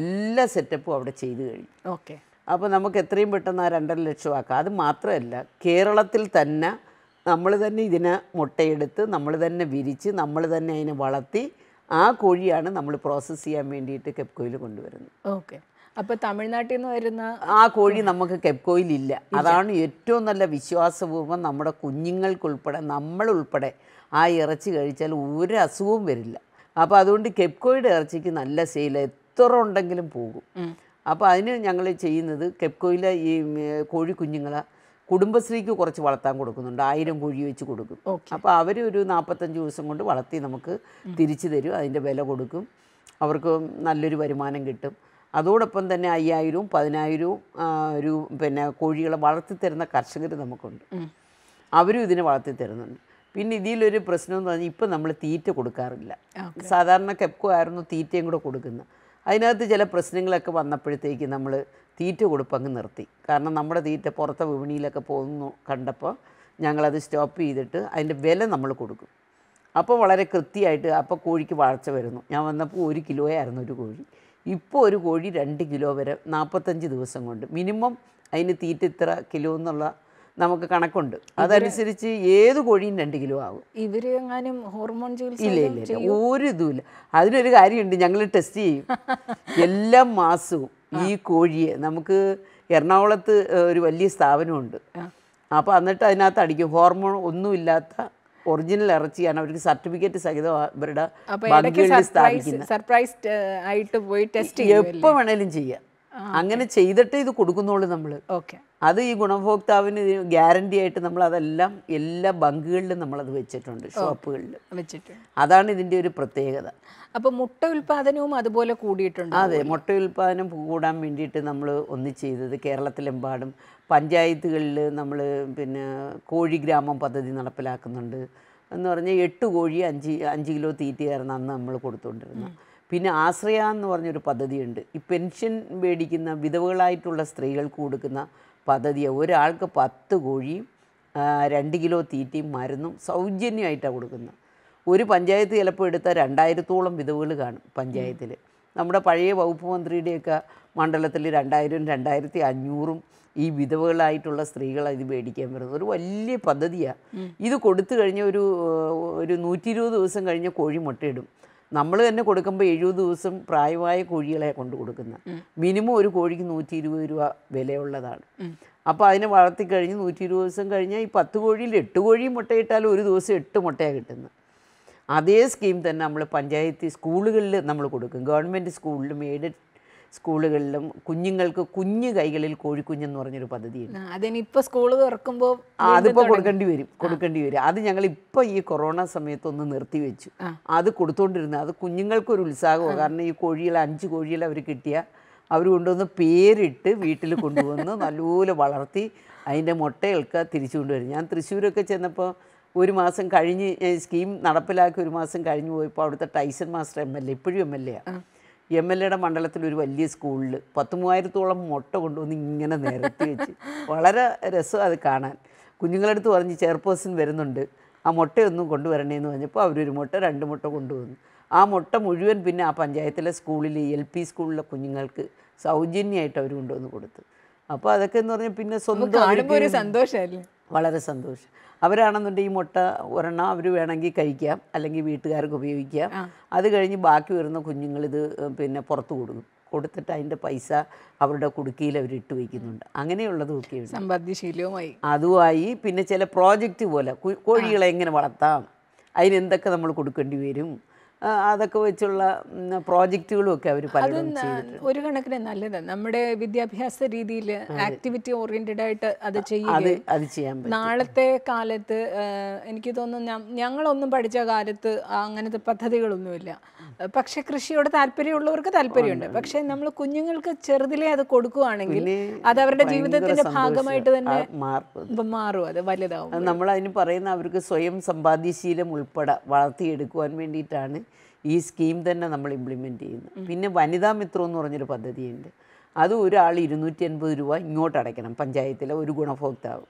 Speaker 1: എല്ലാ സെറ്റപ്പും അവിടെ ചെയ്തു കഴിഞ്ഞു ഓക്കെ അപ്പോൾ നമുക്ക് എത്രയും പെട്ടെന്ന് ആ രണ്ടര ലക്ഷമാക്കാം അത് മാത്രമല്ല കേരളത്തിൽ തന്നെ നമ്മൾ തന്നെ ഇതിനെ മുട്ടയെടുത്ത് നമ്മൾ തന്നെ വിരിച്ച് നമ്മൾ തന്നെ അതിനെ വളർത്തി ആ കോഴിയാണ് നമ്മൾ പ്രോസസ്സ് ചെയ്യാൻ വേണ്ടിയിട്ട് കെപ്കോയിൽ കൊണ്ടുവരുന്നത്
Speaker 2: ഓക്കെ അപ്പോൾ തമിഴ്നാട്ടിൽ നിന്ന് വരുന്ന
Speaker 1: ആ കോഴി നമുക്ക് കെപ്കോയിലില്ല അതാണ് ഏറ്റവും നല്ല വിശ്വാസപൂർവ്വം നമ്മുടെ കുഞ്ഞുങ്ങൾക്കുൾപ്പെടെ നമ്മളുൾപ്പെടെ ആ ഇറച്ചി കഴിച്ചാൽ ഒരു അസുഖവും വരില്ല അപ്പോൾ അതുകൊണ്ട് കെപ്കോയുടെ ഇറച്ചിക്ക് നല്ല സെയിൽ എത്ര ഉണ്ടെങ്കിലും പോകും അപ്പോൾ അതിന് ഞങ്ങൾ ചെയ്യുന്നത് കെപ്കോയിലെ ഈ കോഴി കുഞ്ഞുങ്ങളെ കുടുംബശ്രീക്ക് കുറച്ച് വളർത്താൻ കൊടുക്കുന്നുണ്ട് ആയിരം കോഴി വെച്ച് കൊടുക്കും അപ്പോൾ അവർ ഒരു നാൽപ്പത്തഞ്ച് ദിവസം കൊണ്ട് വളർത്തി നമുക്ക് തിരിച്ചു തരും അതിൻ്റെ വില കൊടുക്കും അവർക്ക് നല്ലൊരു വരുമാനം കിട്ടും അതോടൊപ്പം തന്നെ അയ്യായിരവും പതിനായിരവും ഒരു പിന്നെ കോഴികളെ വളർത്തി തരുന്ന കർഷകർ നമുക്കുണ്ട് അവരും ഇതിനെ വളർത്തി തരുന്നുണ്ട് പിന്നെ ഇതിലൊരു പ്രശ്നം എന്ന് പറഞ്ഞാൽ ഇപ്പം നമ്മൾ തീറ്റ കൊടുക്കാറില്ല സാധാരണ കെപ്കോ ആയിരുന്നു തീറ്റയും കൂടെ കൊടുക്കുന്നത് അതിനകത്ത് ചില പ്രശ്നങ്ങളൊക്കെ വന്നപ്പോഴത്തേക്ക് നമ്മൾ തീറ്റ കൊടുപ്പങ്ങ് നിർത്തി കാരണം നമ്മുടെ തീറ്റ പുറത്തെ വിപണിയിലൊക്കെ പോകുന്നു കണ്ടപ്പോൾ ഞങ്ങളത് സ്റ്റോപ്പ് ചെയ്തിട്ട് അതിൻ്റെ വില നമ്മൾ കൊടുക്കും അപ്പോൾ വളരെ കൃത്യമായിട്ട് അപ്പോൾ കോഴിക്ക് വളർച്ച വരുന്നു ഞാൻ വന്നപ്പോൾ ഒരു കിലോയായിരുന്നു ഒരു കോഴി ഇപ്പോൾ ഒരു കോഴി രണ്ട് കിലോ വരെ നാൽപ്പത്തഞ്ച് ദിവസം കൊണ്ട് മിനിമം അതിന് തീറ്റ ഇത്ര കിലോ എന്നുള്ള നമുക്ക് കണക്കുണ്ട് അതനുസരിച്ച് ഏത് കോഴിയും രണ്ട് കിലോ ആകും
Speaker 2: ഇവര് എങ്ങാനും ഹോർമോൺ ചികിത്സ ഇല്ല ഇല്ല
Speaker 1: ഒരു ഇതുമില്ല അതിനൊരു കാര്യമുണ്ട് ഞങ്ങൾ ടെസ്റ്റ് ചെയ്യും എല്ലാ മാസവും ഈ കോഴിയെ നമുക്ക് എറണാകുളത്ത് ഒരു വലിയ സ്ഥാപനമുണ്ട് അപ്പോൾ എന്നിട്ട് അതിനകത്ത് അടിക്കും ഹോർമോൺ ഒന്നുമില്ലാത്ത ഒറിജിനൽ ഇറച്ചിയാണ് അവർക്ക് സർട്ടിഫിക്കറ്റ് സഹിതം ഇവരുടെ
Speaker 2: സർപ്രൈസ് ആയിട്ട് പോയി ടെസ്റ്റ് എപ്പോൾ
Speaker 1: വേണേലും ചെയ്യാം അങ്ങനെ ചെയ്തിട്ടേ ഇത് കൊടുക്കുന്നുള്ളൂ നമ്മൾ ഓക്കെ അത് ഈ ഗുണഭോക്താവിന് ഗ്യാരണ്ടി ആയിട്ട് നമ്മൾ അതെല്ലാം എല്ലാ ബങ്കുകളിലും അത് വെച്ചിട്ടുണ്ട് ഷോപ്പുകളിൽ വെച്ചിട്ടുണ്ട് അതാണ് ഇതിൻ്റെ ഒരു പ്രത്യേകത അപ്പോൾ മുട്ട ഉൽപ്പാദനവും അതുപോലെ കൂടിയിട്ടുണ്ട് അതെ മുട്ട ഉൽപ്പാദനം കൂടാൻ വേണ്ടിയിട്ട് നമ്മൾ ഒന്ന് ചെയ്തത് കേരളത്തിലെമ്പാടും പഞ്ചായത്തുകളിൽ നമ്മൾ പിന്നെ കോഴി ഗ്രാമം പദ്ധതി നടപ്പിലാക്കുന്നുണ്ട് എന്ന് പറഞ്ഞാൽ എട്ട് കോഴി അഞ്ച് അഞ്ച് കിലോ തീറ്റയായിരുന്നു അന്ന് നമ്മൾ കൊടുത്തുകൊണ്ടിരുന്നത് പിന്നെ ആശ്രയ എന്ന് പറഞ്ഞൊരു പദ്ധതിയുണ്ട് ഈ പെൻഷൻ മേടിക്കുന്ന വിധവകളായിട്ടുള്ള സ്ത്രീകൾക്ക് കൊടുക്കുന്ന പദ്ധതിയാണ് ഒരാൾക്ക് പത്ത് കോഴിയും രണ്ട് കിലോ തീറ്റയും മരുന്നും സൗജന്യമായിട്ടാണ് കൊടുക്കുന്നത് ഒരു പഞ്ചായത്ത് ചിലപ്പോൾ എടുത്താൽ രണ്ടായിരത്തോളം വിധവുകൾ കാണും പഞ്ചായത്തിൽ നമ്മുടെ പഴയ വകുപ്പ് മന്ത്രിയുടെയൊക്കെ മണ്ഡലത്തിൽ രണ്ടായിരം രണ്ടായിരത്തി അഞ്ഞൂറും ഈ വിധവകളായിട്ടുള്ള സ്ത്രീകൾ ഇത് മേടിക്കാൻ വരുന്നത് ഒരു വലിയ പദ്ധതിയാണ് ഇത് കൊടുത്തു കഴിഞ്ഞ ഒരു ഒരു നൂറ്റി ഇരുപത് ദിവസം കഴിഞ്ഞ കോഴി മുട്ടയിടും നമ്മൾ തന്നെ കൊടുക്കുമ്പോൾ എഴുപത് ദിവസം പ്രായമായ കോഴികളെ കൊണ്ട് കൊടുക്കുന്നത് മിനിമം ഒരു കോഴിക്ക് നൂറ്റി ഇരുപത് രൂപ വിലയുള്ളതാണ് അപ്പോൾ അതിനെ വളർത്തിക്കഴിഞ്ഞ് നൂറ്റി ഇരുപത് ദിവസം കഴിഞ്ഞാൽ ഈ പത്ത് കോഴിയിൽ എട്ട് കോഴിയും മുട്ടയിട്ടാൽ ഒരു ദിവസം എട്ട് മുട്ടയാണ് കിട്ടുന്നത് അതേ സ്കീം തന്നെ നമ്മൾ പഞ്ചായത്ത് സ്കൂളുകളിൽ നമ്മൾ കൊടുക്കും ഗവൺമെൻറ് സ്കൂളിലും എയ്ഡഡ് സ്കൂളുകളിലും കുഞ്ഞുങ്ങൾക്ക് കുഞ്ഞു കൈകളിൽ കോഴിക്കുഞ്ഞെന്ന് പറഞ്ഞൊരു പദ്ധതിയുണ്ട്
Speaker 2: അതിനിപ്പോൾ സ്കൂൾ തുറക്കുമ്പോൾ അതിപ്പോൾ കൊടുക്കേണ്ടി
Speaker 1: വരും കൊടുക്കേണ്ടി വരും അത് ഞങ്ങൾ ഇപ്പോൾ ഈ കൊറോണ സമയത്തൊന്ന് നിർത്തിവെച്ചു അത് കൊടുത്തുകൊണ്ടിരുന്നത് അത് കുഞ്ഞുങ്ങൾക്കൊരു ഉത്സാഹമാണ് കാരണം ഈ കോഴികൾ അഞ്ച് കോഴികൾ അവർ കിട്ടിയ അവർ കൊണ്ടുവന്ന് പേരിട്ട് വീട്ടിൽ കൊണ്ടുവന്ന് നല്ലപോലെ വളർത്തി അതിൻ്റെ മുട്ടകൾക്ക് തിരിച്ചു കൊണ്ടുവരും ഞാൻ തൃശ്ശൂരൊക്കെ ചെന്നപ്പോൾ ഒരു മാസം കഴിഞ്ഞ് സ്കീം നടപ്പിലാക്കി ഒരു മാസം കഴിഞ്ഞ് പോയപ്പോൾ അവിടുത്തെ Tyson master M L A ഇപ്പോഴും എം എൽ എ ആണ് എം എൽ എയുടെ മണ്ഡലത്തിൽ ഒരു വലിയ സ്കൂളിൽ പത്ത് മൂവായിരത്തോളം മുട്ട കൊണ്ടുവന്ന് ഇങ്ങനെ നിരത്തി വെച്ച് വളരെ രസം അത് കാണാൻ കുഞ്ഞുങ്ങളെടുത്ത് പറഞ്ഞ് ചെയർപേഴ്സൺ വരുന്നുണ്ട് ആ മുട്ടയൊന്നും കൊണ്ടുവരണേന്ന് പറഞ്ഞപ്പോൾ അവരൊരു മുട്ട രണ്ട് മുട്ട കൊണ്ടുവന്നു ആ മുട്ട മുഴുവൻ പിന്നെ ആ പഞ്ചായത്തിലെ സ്കൂളിൽ എൽ പി സ്കൂളിലെ കുഞ്ഞുങ്ങൾക്ക് സൗജന്യമായിട്ട് അവർ കൊണ്ടുവന്ന് കൊടുത്തു അപ്പോൾ അതൊക്കെ എന്ന് പറഞ്ഞാൽ പിന്നെ സ്വന്തം വളരെ സന്തോഷം അവരാണെന്നുണ്ടെങ്കിൽ ഈ മുട്ട ഒരെണ്ണം അവർ വേണമെങ്കിൽ കഴിക്കാം അല്ലെങ്കിൽ വീട്ടുകാർക്ക് ഉപയോഗിക്കാം അത് കഴിഞ്ഞ് ബാക്കി വരുന്ന കുഞ്ഞുങ്ങൾ ഇത് പിന്നെ പുറത്ത് കൊടുക്കും കൊടുത്തിട്ട് അതിൻ്റെ പൈസ അവരുടെ കുടുക്കിയിൽ അവർ ഇട്ട് വയ്ക്കുന്നുണ്ട് അങ്ങനെയുള്ളതും ഒക്കെ സമ്പാദ്യശീലവുമായി അതുമായി പിന്നെ ചില പ്രോജക്റ്റ് പോലെ കോഴികളെ എങ്ങനെ വളർത്താം അതിനെന്തൊക്കെ നമ്മൾ കൊടുക്കേണ്ടി വരും അതൊക്കെ വെച്ചുള്ള പ്രോജക്റ്റുകളും ഒക്കെ അവർ പലരും
Speaker 2: ഒരു കണക്കിന് നല്ലതാണ് നമ്മുടെ വിദ്യാഭ്യാസ രീതിയിൽ ആക്ടിവിറ്റി ഓറിയന്റഡ് ആയിട്ട് അത്
Speaker 1: ചെയ്യുക
Speaker 2: നാളത്തെ കാലത്ത് എനിക്ക് തോന്നുന്നു ഞങ്ങളൊന്നും പഠിച്ച കാലത്ത് അങ്ങനത്തെ പദ്ധതികളൊന്നുമില്ല പക്ഷെ കൃഷിയോട് താല്പര്യമുള്ളവർക്ക് താല്പര്യമുണ്ട് പക്ഷെ നമ്മൾ കുഞ്ഞുങ്ങൾക്ക് ചെറുതിലേ അത് കൊടുക്കുകയാണെങ്കിൽ അത് അവരുടെ ജീവിതത്തിന്റെ ഭാഗമായിട്ട് തന്നെ മാറും അത് വലുതാവും നമ്മൾ
Speaker 1: അതിന് പറയുന്ന അവർക്ക് സ്വയം സമ്പാദ്യശീലം ഉൾപ്പെടെ വളർത്തിയെടുക്കുവാൻ വേണ്ടിയിട്ടാണ് ഈ സ്കീം തന്നെ നമ്മൾ ഇംപ്ലിമെൻറ്റ് ചെയ്യുന്നു പിന്നെ വനിതാ മിത്രം എന്ന് പറഞ്ഞൊരു പദ്ധതിയുണ്ട് അത് ഒരാൾ ഇരുന്നൂറ്റി അൻപത് രൂപ ഇങ്ങോട്ട് അടയ്ക്കണം പഞ്ചായത്തിലെ ഒരു ഗുണഭോക്താവ്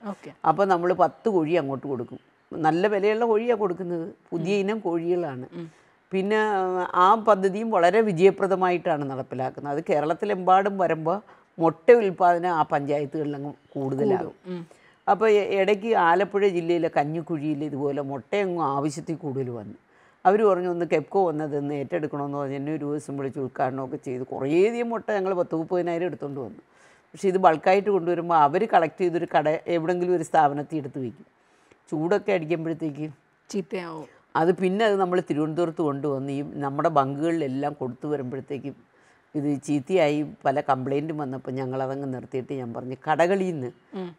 Speaker 1: അപ്പോൾ നമ്മൾ പത്ത് കോഴി അങ്ങോട്ട് കൊടുക്കും നല്ല വിലയുള്ള കോഴിയാണ് കൊടുക്കുന്നത് പുതിയ ഇനം കോഴികളാണ് പിന്നെ ആ പദ്ധതിയും വളരെ വിജയപ്രദമായിട്ടാണ് നടപ്പിലാക്കുന്നത് അത് കേരളത്തിലെമ്പാടും വരുമ്പോൾ മുട്ട ഉൽപ്പാദനം ആ പഞ്ചായത്തുകളിലും കൂടുതലാകും അപ്പോൾ ഇടയ്ക്ക് ആലപ്പുഴ ജില്ലയിലെ കഞ്ഞിക്കുഴിയിൽ ഇതുപോലെ മുട്ടയങ്ങും ആവശ്യത്തിൽ കൂടുതൽ വന്നു അവർ പറഞ്ഞു ഒന്ന് കെപ്കോ വന്നതെന്ന് ഏറ്റെടുക്കണമെന്ന് പറഞ്ഞ് എന്നെ ഒരു ദിവസം വിളിച്ച് ഉദ്ഘാടനമൊക്കെ ചെയ്ത് കുറേയധികം മുട്ട ഞങ്ങൾ പത്ത് മുപ്പതിനായിരം എടുത്തുകൊണ്ട് വന്നു പക്ഷേ ഇത് ബൾക്കായിട്ട് കൊണ്ടുവരുമ്പോൾ അവർ കളക്ട് ചെയ്തൊരു കട എവിടെങ്കിലും ഒരു സ്ഥാപനത്തിൽ എടുത്ത് വയ്ക്കും ചൂടൊക്കെ അടിക്കുമ്പോഴത്തേക്ക് ചീത്തയാവും അത് പിന്നെ അത് നമ്മൾ തിരുവനന്തപുരത്ത് കൊണ്ടുവന്ന് ഈ നമ്മുടെ ബങ്കുകളിലെല്ലാം കൊടുത്തു വരുമ്പോഴത്തേക്കും ഇത് ചീത്തയായി പല കംപ്ലൈൻറ്റും വന്നപ്പോൾ ഞങ്ങൾ അതങ്ങ് നിർത്തിയിട്ട് ഞാൻ പറഞ്ഞു കടകളിൽ നിന്ന്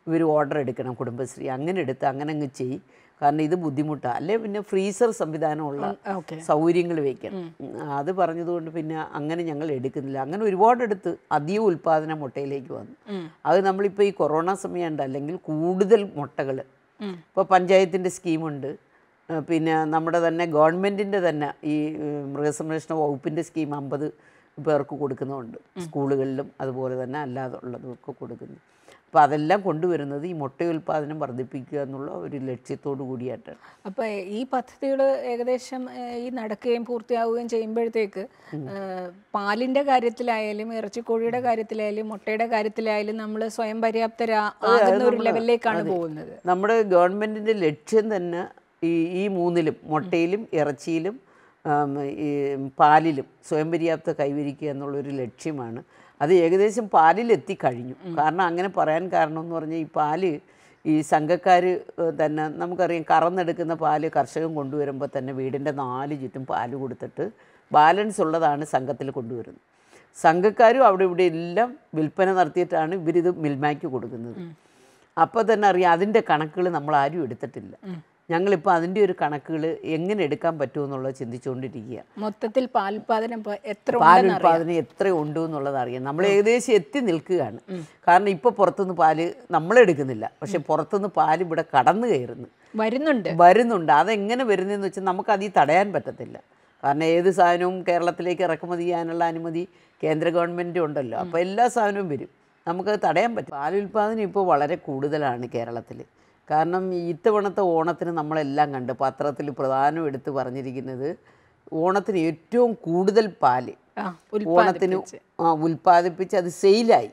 Speaker 1: ഇവർ ഓർഡർ എടുക്കണം കുടുംബശ്രീ അങ്ങനെ എടുത്ത് അങ്ങനെ അങ്ങ് ചെയ്യും കാരണം ഇത് ബുദ്ധിമുട്ടാണ് അല്ലെ പിന്നെ ഫ്രീസർ സംവിധാനമുള്ള സൗകര്യങ്ങൾ വെക്കണം അത് പറഞ്ഞതുകൊണ്ട് പിന്നെ അങ്ങനെ ഞങ്ങൾ എടുക്കുന്നില്ല അങ്ങനെ ഒരുപാട് എടുത്ത് അധിക ഉൽപാദന മുട്ടയിലേക്ക് വന്നു അത് നമ്മളിപ്പോൾ ഈ കൊറോണ സമയമുണ്ട് അല്ലെങ്കിൽ കൂടുതൽ മുട്ടകൾ ഇപ്പോൾ പഞ്ചായത്തിൻ്റെ സ്കീമുണ്ട് പിന്നെ നമ്മുടെ തന്നെ ഗവൺമെൻറ്റിൻ്റെ തന്നെ ഈ മൃഗസംരക്ഷണ വകുപ്പിൻ്റെ സ്കീം അമ്പത് പേർക്ക് കൊടുക്കുന്നുണ്ട് സ്കൂളുകളിലും അതുപോലെ തന്നെ അല്ലാതെ ഉള്ളതും ഒക്കെ കൊടുക്കുന്നു അപ്പോൾ അതെല്ലാം കൊണ്ടുവരുന്നത് ഈ മുട്ട ഉൽപ്പാദനം വർദ്ധിപ്പിക്കുക എന്നുള്ള ഒരു ലക്ഷ്യത്തോടു കൂടിയായിട്ടാണ്
Speaker 2: അപ്പോൾ ഈ പദ്ധതികൾ ഏകദേശം ഈ നടക്കുകയും പൂർത്തിയാവുകയും ചെയ്യുമ്പോഴത്തേക്ക് പാലിൻ്റെ കാര്യത്തിലായാലും ഇറച്ചിക്കോഴിയുടെ കാര്യത്തിലായാലും മുട്ടയുടെ കാര്യത്തിലായാലും നമ്മൾ സ്വയം പര്യാപ്തരാകുന്ന ഒരു ലെവലിലേക്കാണ്
Speaker 1: പോകുന്നത് നമ്മുടെ ഗവൺമെൻറ്റിൻ്റെ ലക്ഷ്യം തന്നെ ഈ ഈ മൂന്നിലും മുട്ടയിലും ഇറച്ചിയിലും ഈ പാലിലും സ്വയം പര്യാപ്ത കൈവരിക്കുക എന്നുള്ളൊരു ലക്ഷ്യമാണ് അത് ഏകദേശം പാലിലെത്തി കഴിഞ്ഞു കാരണം അങ്ങനെ പറയാൻ കാരണം എന്ന് പറഞ്ഞാൽ ഈ പാല് ഈ സംഘക്കാർ തന്നെ നമുക്കറിയാം കറന്നെടുക്കുന്ന പാല് കർഷകൻ കൊണ്ടുവരുമ്പോൾ തന്നെ വീടിൻ്റെ നാല് ചുറ്റും പാല് കൊടുത്തിട്ട് ബാലൻസ് ഉള്ളതാണ് സംഘത്തിൽ കൊണ്ടുവരുന്നത് സംഘക്കാരും അവിടെ ഇവിടെ എല്ലാം വിൽപ്പന നടത്തിയിട്ടാണ് ഇവരിത് മിൽമാക്കി കൊടുക്കുന്നത് അപ്പോൾ തന്നെ അറിയാം അതിൻ്റെ കണക്കുകൾ നമ്മൾ ആരും എടുത്തിട്ടില്ല ഞങ്ങളിപ്പോൾ അതിൻ്റെ ഒരു കണക്കുകൾ എങ്ങനെ എടുക്കാൻ എന്നുള്ളത് ചിന്തിച്ചുകൊണ്ടിരിക്കുക
Speaker 2: മൊത്തത്തിൽ പാലുൽപാദനം
Speaker 1: എത്ര പാലുൽപാദനം എത്ര ഉണ്ട് എന്നുള്ളത് അറിയാം നമ്മൾ ഏകദേശം എത്തി നിൽക്കുകയാണ് കാരണം ഇപ്പോൾ പുറത്തുനിന്ന് പാല് നമ്മളെടുക്കുന്നില്ല പക്ഷെ പുറത്തുനിന്ന് പാല് ഇവിടെ കടന്നു കയറുന്നു വരുന്നുണ്ട് വരുന്നുണ്ട് അതെങ്ങനെ വരുന്നതെന്ന് വെച്ചാൽ നമുക്ക് നമുക്കതീ തടയാൻ പറ്റത്തില്ല കാരണം ഏത് സാധനവും കേരളത്തിലേക്ക് ഇറക്കുമതി ചെയ്യാനുള്ള അനുമതി കേന്ദ്ര ഗവൺമെൻറ് ഉണ്ടല്ലോ അപ്പോൾ എല്ലാ സാധനവും വരും നമുക്കത് തടയാൻ പറ്റും പാലുൽപാദനം ഇപ്പോൾ വളരെ കൂടുതലാണ് കേരളത്തിൽ കാരണം ഇത്തവണത്തെ ഓണത്തിന് നമ്മളെല്ലാം കണ്ട് പത്രത്തിൽ പ്രധാനം എടുത്ത് പറഞ്ഞിരിക്കുന്നത് ഓണത്തിന് ഏറ്റവും കൂടുതൽ പാല് ഓണത്തിന് ഉൽപ്പാദിപ്പിച്ച് അത് സെയിലായി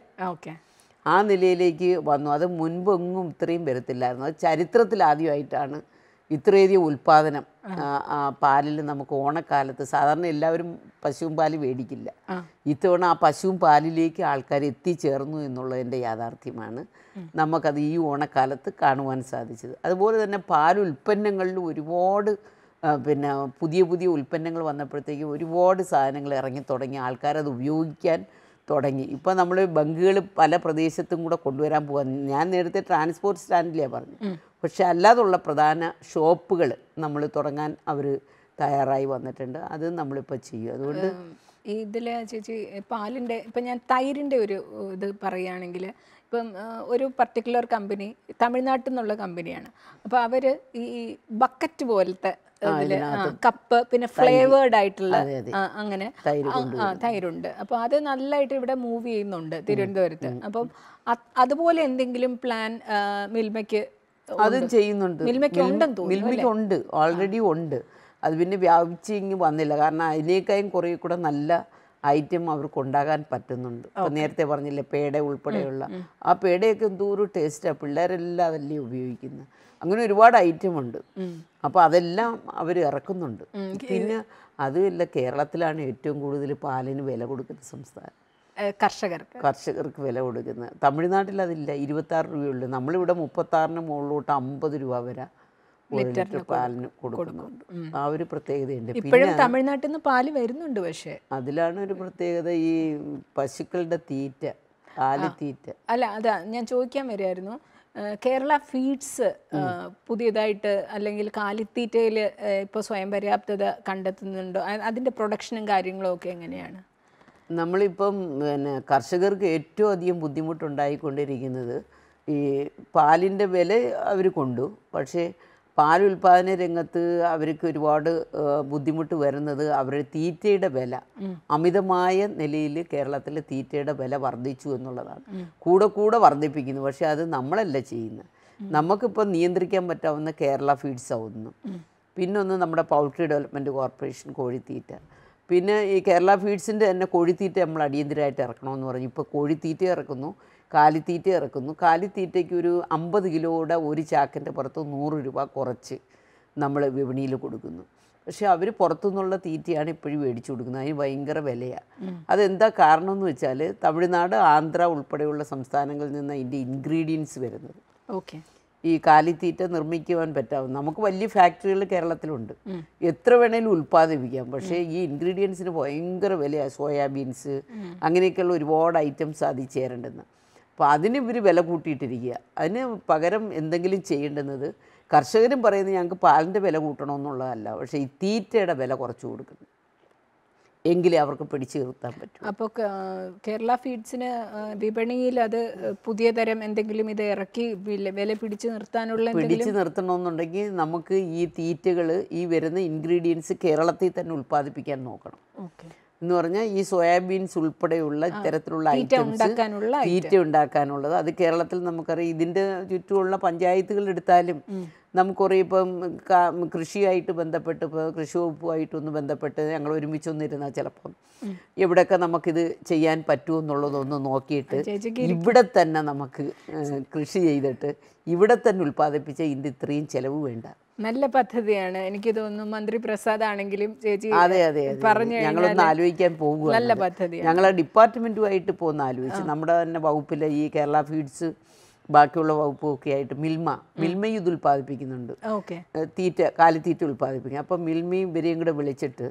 Speaker 1: ആ നിലയിലേക്ക് വന്നു അത് മുൻപെങ്ങും ഇത്രയും വരത്തില്ലായിരുന്നു അത് ചരിത്രത്തിൽ ആദ്യമായിട്ടാണ് ഇത്രയധികം ഉൽപാദനം പാലിൽ നമുക്ക് ഓണക്കാലത്ത് സാധാരണ എല്ലാവരും പശുവും പാല് മേടിക്കില്ല ഇത്തവണ ആ പശുവും പാലിലേക്ക് ആൾക്കാർ എത്തിച്ചേർന്നു എന്നുള്ളതിൻ്റെ യാഥാർത്ഥ്യമാണ് നമുക്കത് ഈ ഓണക്കാലത്ത് കാണുവാൻ സാധിച്ചത് അതുപോലെ തന്നെ പാലുൽപ്പന്നങ്ങളിലും ഒരുപാട് പിന്നെ പുതിയ പുതിയ ഉൽപ്പന്നങ്ങൾ വന്നപ്പോഴത്തേക്കും ഒരുപാട് സാധനങ്ങൾ ഇറങ്ങി തുടങ്ങി ആൾക്കാരത് ഉപയോഗിക്കാൻ തുടങ്ങി ഇപ്പോൾ നമ്മൾ ബങ്കുകൾ പല പ്രദേശത്തും കൂടെ കൊണ്ടുവരാൻ പോകാൻ ഞാൻ നേരത്തെ ട്രാൻസ്പോർട്ട് സ്റ്റാൻഡിലേ പറഞ്ഞു പക്ഷെ അല്ലാതുള്ള പ്രധാന ഷോപ്പുകൾ നമ്മൾ തുടങ്ങാൻ അവർ തയ്യാറായി വന്നിട്ടുണ്ട് അത് നമ്മളിപ്പോൾ ചെയ്യും അതുകൊണ്ട്
Speaker 2: ഇതിൽ ചേച്ചി പാലിൻ്റെ ഇപ്പം ഞാൻ തൈരിൻ്റെ ഒരു ഇത് പറയുകയാണെങ്കിൽ ഇപ്പം ഒരു പർട്ടിക്കുലർ കമ്പനി തമിഴ്നാട്ടിൽ നിന്നുള്ള കമ്പനിയാണ് അപ്പോൾ അവർ ഈ ബക്കറ്റ് പോലത്തെ കപ്പ് പിന്നെ ഫ്ലേവേർഡ് ആയിട്ടുള്ള അങ്ങനെ തൈരുണ്ട് അപ്പൊ അത് നല്ലതായിട്ട് ഇവിടെ മൂവ് ചെയ്യുന്നുണ്ട് തിരുവനന്തപുരത്ത് അപ്പം അതുപോലെ എന്തെങ്കിലും പ്ലാൻ മിൽമയ്ക്ക് അതും ചെയ്യുന്നുണ്ട് മിൽമയ്ക്ക്
Speaker 1: ഉണ്ട് ഓൾറെഡി ഉണ്ട് അത് പിന്നെ വ്യാപിച്ച് ഇങ്ങ് വന്നില്ല കാരണം അതിനേക്കാളും കുറെ കൂടെ നല്ല ഐറ്റം അവർക്ക് ഉണ്ടാകാൻ പറ്റുന്നുണ്ട് അപ്പോൾ നേരത്തെ പറഞ്ഞില്ലേ പേട ഉൾപ്പെടെയുള്ള ആ പേടയൊക്കെ എന്തോരം ടേസ്റ്റാണ് പിള്ളേരെല്ലാം അതല്ലേ ഉപയോഗിക്കുന്നത് അങ്ങനെ ഒരുപാട് ഐറ്റം ഉണ്ട് അപ്പോൾ അതെല്ലാം അവർ ഇറക്കുന്നുണ്ട് പിന്നെ അതുമില്ല കേരളത്തിലാണ് ഏറ്റവും കൂടുതൽ പാലിന് വില കൊടുക്കുന്ന സംസ്ഥാനം കർഷകർക്ക് കർഷകർക്ക് വില കൊടുക്കുന്നത് തമിഴ്നാട്ടിൽ അതില്ല ആറ് രൂപയുള്ളൂ നമ്മളിവിടെ ആറിന് മുകളിലോട്ട് അമ്പത് രൂപ വരെ ലിറ്ററിന് പാലിന് കൊടുക്കുന്നുണ്ട് ആ ഒരു പ്രത്യേകതയുണ്ട് ഇപ്പോഴും
Speaker 2: തമിഴ്നാട്ടിൽ നിന്ന് പാല് വരുന്നുണ്ട് പക്ഷേ
Speaker 1: അതിലാണ് ഒരു പ്രത്യേകത ഈ പശുക്കളുടെ തീറ്റ തീറ്റ
Speaker 2: അല്ല അതാ ഞാൻ ചോദിക്കാൻ വരുമായിരുന്നു കേരള ഫീഡ്സ് പുതിയതായിട്ട് അല്ലെങ്കിൽ കാലിത്തീറ്റയിൽ ഇപ്പോൾ സ്വയം പര്യാപ്തത കണ്ടെത്തുന്നുണ്ടോ അതിൻ്റെ പ്രൊഡക്ഷനും കാര്യങ്ങളും ഒക്കെ എങ്ങനെയാണ്
Speaker 1: നമ്മളിപ്പം പിന്നെ കർഷകർക്ക് ഏറ്റവും അധികം ബുദ്ധിമുട്ടുണ്ടായിക്കൊണ്ടിരിക്കുന്നത് ഈ പാലിൻ്റെ വില അവർ കൊണ്ടു പക്ഷേ പാലുൽപാദന രംഗത്ത് അവർക്ക് ഒരുപാട് ബുദ്ധിമുട്ട് വരുന്നത് അവരുടെ തീറ്റയുടെ വില അമിതമായ നിലയിൽ കേരളത്തിലെ തീറ്റയുടെ വില വർദ്ധിച്ചു എന്നുള്ളതാണ് കൂടെ കൂടെ വർദ്ധിപ്പിക്കുന്നു പക്ഷേ അത് നമ്മളല്ല ചെയ്യുന്നത് നമുക്കിപ്പോൾ നിയന്ത്രിക്കാൻ പറ്റാവുന്ന കേരള ഫീഡ്സ് ആവുന്നു പിന്നൊന്ന് നമ്മുടെ പൗൾട്രി ഡെവലപ്മെൻറ്റ് കോർപ്പറേഷൻ കോഴിത്തീറ്റ പിന്നെ ഈ കേരള ഫീഡ്സിൻ്റെ തന്നെ കോഴിത്തീറ്റ നമ്മൾ അടിയന്തിരമായിട്ട് ഇറക്കണമെന്ന് പറഞ്ഞു ഇപ്പോൾ കോഴിത്തീറ്റ ഇറക്കുന്നു കാലിത്തീറ്റ ഇറക്കുന്നു കാലിത്തീറ്റയ്ക്ക് ഒരു അമ്പത് കിലോയുടെ ഒരു ചാക്കിൻ്റെ പുറത്ത് നൂറ് രൂപ കുറച്ച് നമ്മൾ വിപണിയിൽ കൊടുക്കുന്നു പക്ഷേ അവർ പുറത്തുനിന്നുള്ള തീറ്റയാണ് ഇപ്പോഴും മേടിച്ചു കൊടുക്കുന്നത് അതിന് ഭയങ്കര വിലയാണ് അതെന്താ കാരണം എന്ന് വെച്ചാൽ തമിഴ്നാട് ആന്ധ്ര ഉൾപ്പെടെയുള്ള സംസ്ഥാനങ്ങളിൽ നിന്ന് അതിൻ്റെ ഇൻഗ്രീഡിയൻസ് വരുന്നത് ഓക്കെ ഈ കാലിത്തീറ്റ നിർമ്മിക്കുവാൻ പറ്റാവും നമുക്ക് വലിയ ഫാക്ടറികൾ കേരളത്തിലുണ്ട് എത്ര വേണേലും ഉൽപ്പാദിപ്പിക്കാം പക്ഷേ ഈ ഇൻഗ്രീഡിയൻസിന് ഭയങ്കര വിലയാണ് സോയാബീൻസ് അങ്ങനെയൊക്കെയുള്ള ഒരുപാട് ഐറ്റംസ് അതിൽ ചേരേണ്ടെന്ന് അപ്പോൾ അതിന് ഇവർ വില കൂട്ടിയിട്ടിരിക്കുക അതിന് പകരം എന്തെങ്കിലും ചെയ്യേണ്ടുന്നത് കർഷകരും പറയുന്നത് ഞങ്ങൾക്ക് പാലിൻ്റെ വില കൂട്ടണമെന്നുള്ളതല്ല പക്ഷേ ഈ തീറ്റയുടെ വില കുറച്ച് കൊടുക്കുന്നു എങ്കിലേ അവർക്ക് പിടിച്ചു നിർത്താൻ പറ്റും
Speaker 2: അപ്പോൾ കേരള ഫീഡ്സിന് വിപണിയിൽ അത് പുതിയ തരം എന്തെങ്കിലും ഇത് ഇറക്കി വില പിടിച്ചു നിർത്താനുള്ള പിടിച്ചു
Speaker 1: നിർത്തണമെന്നുണ്ടെങ്കിൽ നമുക്ക് ഈ തീറ്റകൾ ഈ വരുന്ന ഇൻഗ്രീഡിയൻസ് കേരളത്തിൽ തന്നെ ഉൽപ്പാദിപ്പിക്കാൻ നോക്കണം ഓക്കെ എന്ന് പറഞ്ഞാൽ ഈ സോയാബീൻസ് ഉൾപ്പെടെയുള്ള ഇത്തരത്തിലുള്ള ഐറ്റംസ് തീറ്റ ഉണ്ടാക്കാനുള്ളത് അത് കേരളത്തിൽ നമുക്കറിയാം ഇതിൻ്റെ ചുറ്റുമുള്ള പഞ്ചായത്തുകൾ എടുത്താലും നമുക്ക് ഇപ്പം കൃഷിയായിട്ട് ബന്ധപ്പെട്ട് ഇപ്പോൾ കൃഷി വകുപ്പുമായിട്ടൊന്ന് ബന്ധപ്പെട്ട് ഞങ്ങൾ ഒരുമിച്ചൊന്നിരുന്നാൽ ചിലപ്പം എവിടെയൊക്കെ നമുക്കിത് ചെയ്യാൻ പറ്റുമെന്നുള്ളതൊന്ന് നോക്കിയിട്ട് ഇവിടെ തന്നെ നമുക്ക് കൃഷി ചെയ്തിട്ട് ഇവിടെ തന്നെ ഉൽപ്പാദിപ്പിച്ച ഇതിൻ്റെ ഇത്രയും ചിലവ് വേണ്ട
Speaker 2: നല്ല പദ്ധതിയാണ് എനിക്ക് തോന്നുന്നു മന്ത്രി പ്രസാദ് ആണെങ്കിലും ചേച്ചി അതെ
Speaker 1: അതെ പറഞ്ഞു ഞങ്ങളൊന്ന് ആലോചിക്കാൻ പോകുക നല്ല പദ്ധതി ഞങ്ങളെ ഡിപ്പാർട്ട്മെന്റുമായിട്ട് പോകുന്ന ആലോചിച്ച് നമ്മുടെ തന്നെ വകുപ്പിലെ ഈ കേരള ഫീഡ്സ് ബാക്കിയുള്ള വകുപ്പൊക്കെ ആയിട്ട് മിൽമ മിൽമയും ഇത് ഉൽപ്പാദിപ്പിക്കുന്നുണ്ട് തീറ്റ കാലിത്തീറ്റ ഉൽപ്പാദിപ്പിക്കും അപ്പം മിൽമയും ഇവരെയും കൂടെ വിളിച്ചിട്ട്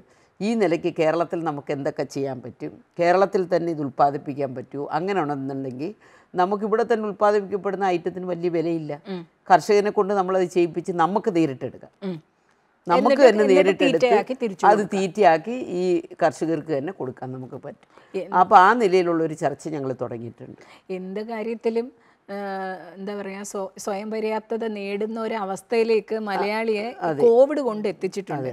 Speaker 1: ഈ നിലയ്ക്ക് കേരളത്തിൽ നമുക്ക് എന്തൊക്കെ ചെയ്യാൻ പറ്റും കേരളത്തിൽ തന്നെ ഇത് ഉൽപ്പാദിപ്പിക്കാൻ പറ്റുമോ അങ്ങനെ ഉണ്ടെന്നുണ്ടെങ്കിൽ നമുക്കിവിടെ തന്നെ ഉൽപ്പാദിപ്പിക്കപ്പെടുന്ന ഐറ്റത്തിന് വലിയ വിലയില്ല കർഷകനെ കൊണ്ട് നമ്മളത് ചെയ്യിപ്പിച്ച് നമുക്ക് നേരിട്ടെടുക്കാം നമുക്ക് തന്നെ നേരിട്ടെടുത്ത് അത് തീറ്റയാക്കി ഈ കർഷകർക്ക് തന്നെ കൊടുക്കാൻ നമുക്ക് പറ്റും അപ്പോൾ ആ നിലയിലുള്ള ഒരു ചർച്ച ഞങ്ങൾ തുടങ്ങിയിട്ടുണ്ട്
Speaker 2: എന്ത് കാര്യത്തിലും എന്താ പറയാ സ്വയം പര്യാപ്തത നേടുന്ന ഒരു അവസ്ഥയിലേക്ക് മലയാളിയെ കോവിഡ് കൊണ്ട് എത്തിച്ചിട്ടുണ്ട്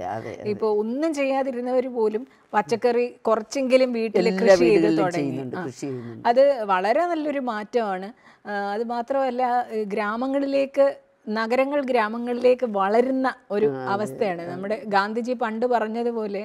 Speaker 2: ഇപ്പൊ ഒന്നും ചെയ്യാതിരുന്നവർ പോലും പച്ചക്കറി കുറച്ചെങ്കിലും വീട്ടിൽ കൃഷി ചെയ്ത് തുടങ്ങി അത് വളരെ നല്ലൊരു മാറ്റമാണ് അത് മാത്രമല്ല ഗ്രാമങ്ങളിലേക്ക് നഗരങ്ങൾ ഗ്രാമങ്ങളിലേക്ക് വളരുന്ന ഒരു അവസ്ഥയാണ് നമ്മുടെ ഗാന്ധിജി പണ്ട് പറഞ്ഞതുപോലെ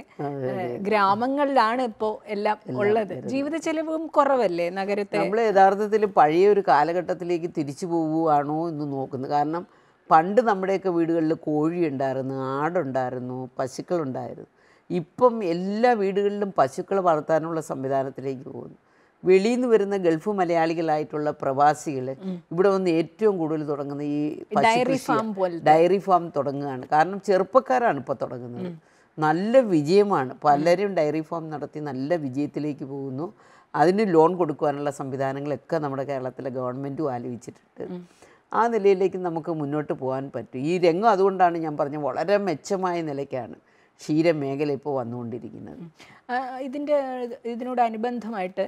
Speaker 2: ഗ്രാമങ്ങളിലാണ് ഇപ്പോ എല്ലാം ഉള്ളത് ജീവിത ചെലവും കുറവല്ലേ നഗരത്തെ നമ്മൾ
Speaker 1: യഥാർത്ഥത്തിൽ പഴയ ഒരു കാലഘട്ടത്തിലേക്ക് തിരിച്ചു പോവുകയാണോ എന്ന് നോക്കുന്നു കാരണം പണ്ട് നമ്മുടെയൊക്കെ വീടുകളിൽ കോഴി ഉണ്ടായിരുന്നു ആടുണ്ടായിരുന്നു പശുക്കളുണ്ടായിരുന്നു ഇപ്പം എല്ലാ വീടുകളിലും പശുക്കൾ വളർത്താനുള്ള സംവിധാനത്തിലേക്ക് പോകുന്നു വെളിയിൽ നിന്ന് വരുന്ന ഗൾഫ് മലയാളികളായിട്ടുള്ള പ്രവാസികൾ ഇവിടെ വന്ന് ഏറ്റവും കൂടുതൽ തുടങ്ങുന്ന ഈ ഡയറി ഫാം പോലെ ഡയറി ഫാം തുടങ്ങുകയാണ് കാരണം ചെറുപ്പക്കാരാണ് ഇപ്പോൾ തുടങ്ങുന്നത് നല്ല വിജയമാണ് പലരും ഡയറി ഫാം നടത്തി നല്ല വിജയത്തിലേക്ക് പോകുന്നു അതിന് ലോൺ കൊടുക്കുവാനുള്ള സംവിധാനങ്ങളൊക്കെ നമ്മുടെ കേരളത്തിലെ ഗവൺമെൻറ്റും ആലോചിച്ചിട്ടുണ്ട് ആ നിലയിലേക്ക് നമുക്ക് മുന്നോട്ട് പോകാൻ പറ്റും ഈ രംഗം അതുകൊണ്ടാണ് ഞാൻ പറഞ്ഞത് വളരെ മെച്ചമായ നിലയ്ക്കാണ് ക്ഷീരമേഖല ഇപ്പോൾ വന്നുകൊണ്ടിരിക്കുന്നത്
Speaker 2: ഇതിൻ്റെ ഇതിനോടനുബന്ധമായിട്ട്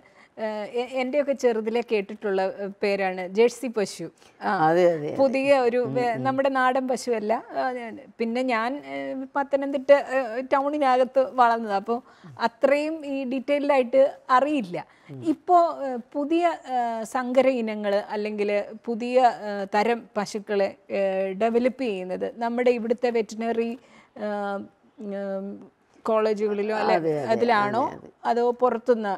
Speaker 2: എൻ്റെയൊക്കെ ചെറുതിലെ കേട്ടിട്ടുള്ള പേരാണ് ജേഴ്സി പശു
Speaker 1: അതെ അതെ പുതിയ ഒരു നമ്മുടെ
Speaker 2: നാടൻ പശുവല്ല പിന്നെ ഞാൻ പത്തനംതിട്ട ടൗണിനകത്ത് വളർന്നത് അപ്പോൾ അത്രയും ഈ ഡീറ്റെയിൽഡായിട്ട് അറിയില്ല ഇപ്പോൾ പുതിയ സങ്കര ഇനങ്ങൾ അല്ലെങ്കിൽ പുതിയ തരം പശുക്കളെ ഡെവലപ്പ് ചെയ്യുന്നത് നമ്മുടെ ഇവിടുത്തെ വെറ്റിനറി കോളേജുകളിലോ അതിലാണോ അതോ പുറത്തുനിന്ന്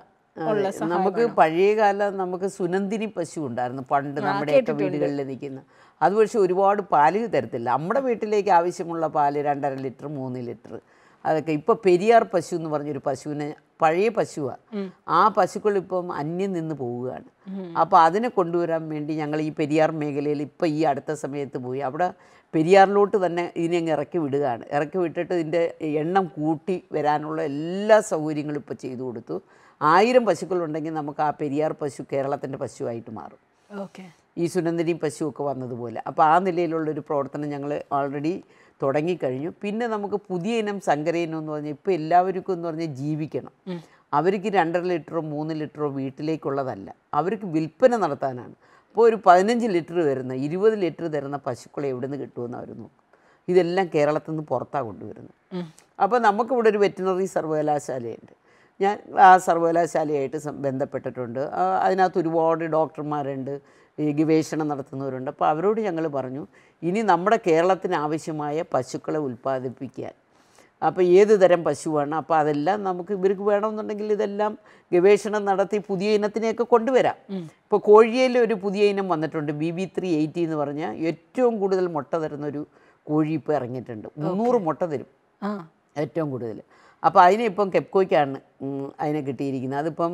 Speaker 2: നമുക്ക്
Speaker 1: പഴയ കാലം നമുക്ക് സുനന്ദിനി പശു ഉണ്ടായിരുന്നു പണ്ട് നമ്മുടെയൊക്കെ വീടുകളിൽ നിൽക്കുന്ന അത് പക്ഷെ ഒരുപാട് പാല് തരത്തില്ല നമ്മുടെ വീട്ടിലേക്ക് ആവശ്യമുള്ള പാല് രണ്ടര ലിറ്റർ മൂന്ന് ലിറ്റർ അതൊക്കെ ഇപ്പോൾ പെരിയാർ പശു എന്ന് പറഞ്ഞൊരു പശുവിനെ പഴയ പശുവാണ് ആ പശുക്കളിപ്പം അന്യം നിന്ന് പോവുകയാണ് അപ്പോൾ അതിനെ കൊണ്ടുവരാൻ വേണ്ടി ഞങ്ങൾ ഈ പെരിയാർ മേഖലയിൽ ഇപ്പം ഈ അടുത്ത സമയത്ത് പോയി അവിടെ പെരിയാറിലോട്ട് തന്നെ ഇതിനെ അങ്ങ് ഇറക്കി വിടുകയാണ് ഇറക്കി വിട്ടിട്ട് ഇതിൻ്റെ എണ്ണം കൂട്ടി വരാനുള്ള എല്ലാ സൗകര്യങ്ങളും ഇപ്പോൾ ചെയ്തു കൊടുത്തു ആയിരം പശുക്കളുണ്ടെങ്കിൽ നമുക്ക് ആ പെരിയാർ പശു കേരളത്തിൻ്റെ പശുവായിട്ട് മാറും ഓക്കെ ഈ സുനന്ദിനി പശുവൊക്കെ വന്നതുപോലെ അപ്പോൾ ആ നിലയിലുള്ളൊരു പ്രവർത്തനം ഞങ്ങൾ ഓൾറെഡി തുടങ്ങിക്കഴിഞ്ഞു പിന്നെ നമുക്ക് പുതിയ ഇനം സങ്കരയിനം എന്ന് പറഞ്ഞാൽ ഇപ്പോൾ എല്ലാവർക്കും എന്ന് പറഞ്ഞാൽ ജീവിക്കണം അവർക്ക് രണ്ടര ലിറ്ററോ മൂന്ന് ലിറ്ററോ വീട്ടിലേക്കുള്ളതല്ല അവർക്ക് വിൽപ്പന നടത്താനാണ് അപ്പോൾ ഒരു പതിനഞ്ച് ലിറ്റർ വരുന്ന ഇരുപത് ലിറ്റർ തരുന്ന പശുക്കളെ എവിടെ നിന്ന് കിട്ടുമെന്ന് അവർ നോക്കും ഇതെല്ലാം കേരളത്തിൽ നിന്ന് പുറത്താണ് കൊണ്ടുവരുന്നത് അപ്പോൾ നമുക്കിവിടെ ഒരു വെറ്റിനറി സർവകലാശാലയുണ്ട് ഞാൻ ആ സർവകലാശാലയായിട്ട് ബന്ധപ്പെട്ടിട്ടുണ്ട് അതിനകത്ത് ഒരുപാട് ഡോക്ടർമാരുണ്ട് ഈ ഗവേഷണം നടത്തുന്നവരുണ്ട് അപ്പോൾ അവരോട് ഞങ്ങൾ പറഞ്ഞു ഇനി നമ്മുടെ കേരളത്തിന് ആവശ്യമായ പശുക്കളെ ഉൽപ്പാദിപ്പിക്കാൻ അപ്പോൾ ഏത് തരം പശുവാണ് അപ്പോൾ അതെല്ലാം നമുക്ക് ഇവർക്ക് വേണമെന്നുണ്ടെങ്കിൽ ഇതെല്ലാം ഗവേഷണം നടത്തി പുതിയ ഇനത്തിനെയൊക്കെ കൊണ്ടുവരാം ഇപ്പോൾ കോഴിയിൽ ഒരു പുതിയ ഇനം വന്നിട്ടുണ്ട് ബി ബി ത്രീ എയ്റ്റി എന്ന് പറഞ്ഞാൽ ഏറ്റവും കൂടുതൽ മുട്ട തരുന്നൊരു കോഴി ഇപ്പോൾ ഇറങ്ങിയിട്ടുണ്ട് മുന്നൂറ് മുട്ട തരും ഏറ്റവും കൂടുതൽ അപ്പോൾ അതിനിപ്പം കെപ്കോയ്ക്കാണ് അതിനെ കിട്ടിയിരിക്കുന്നത് അതിപ്പം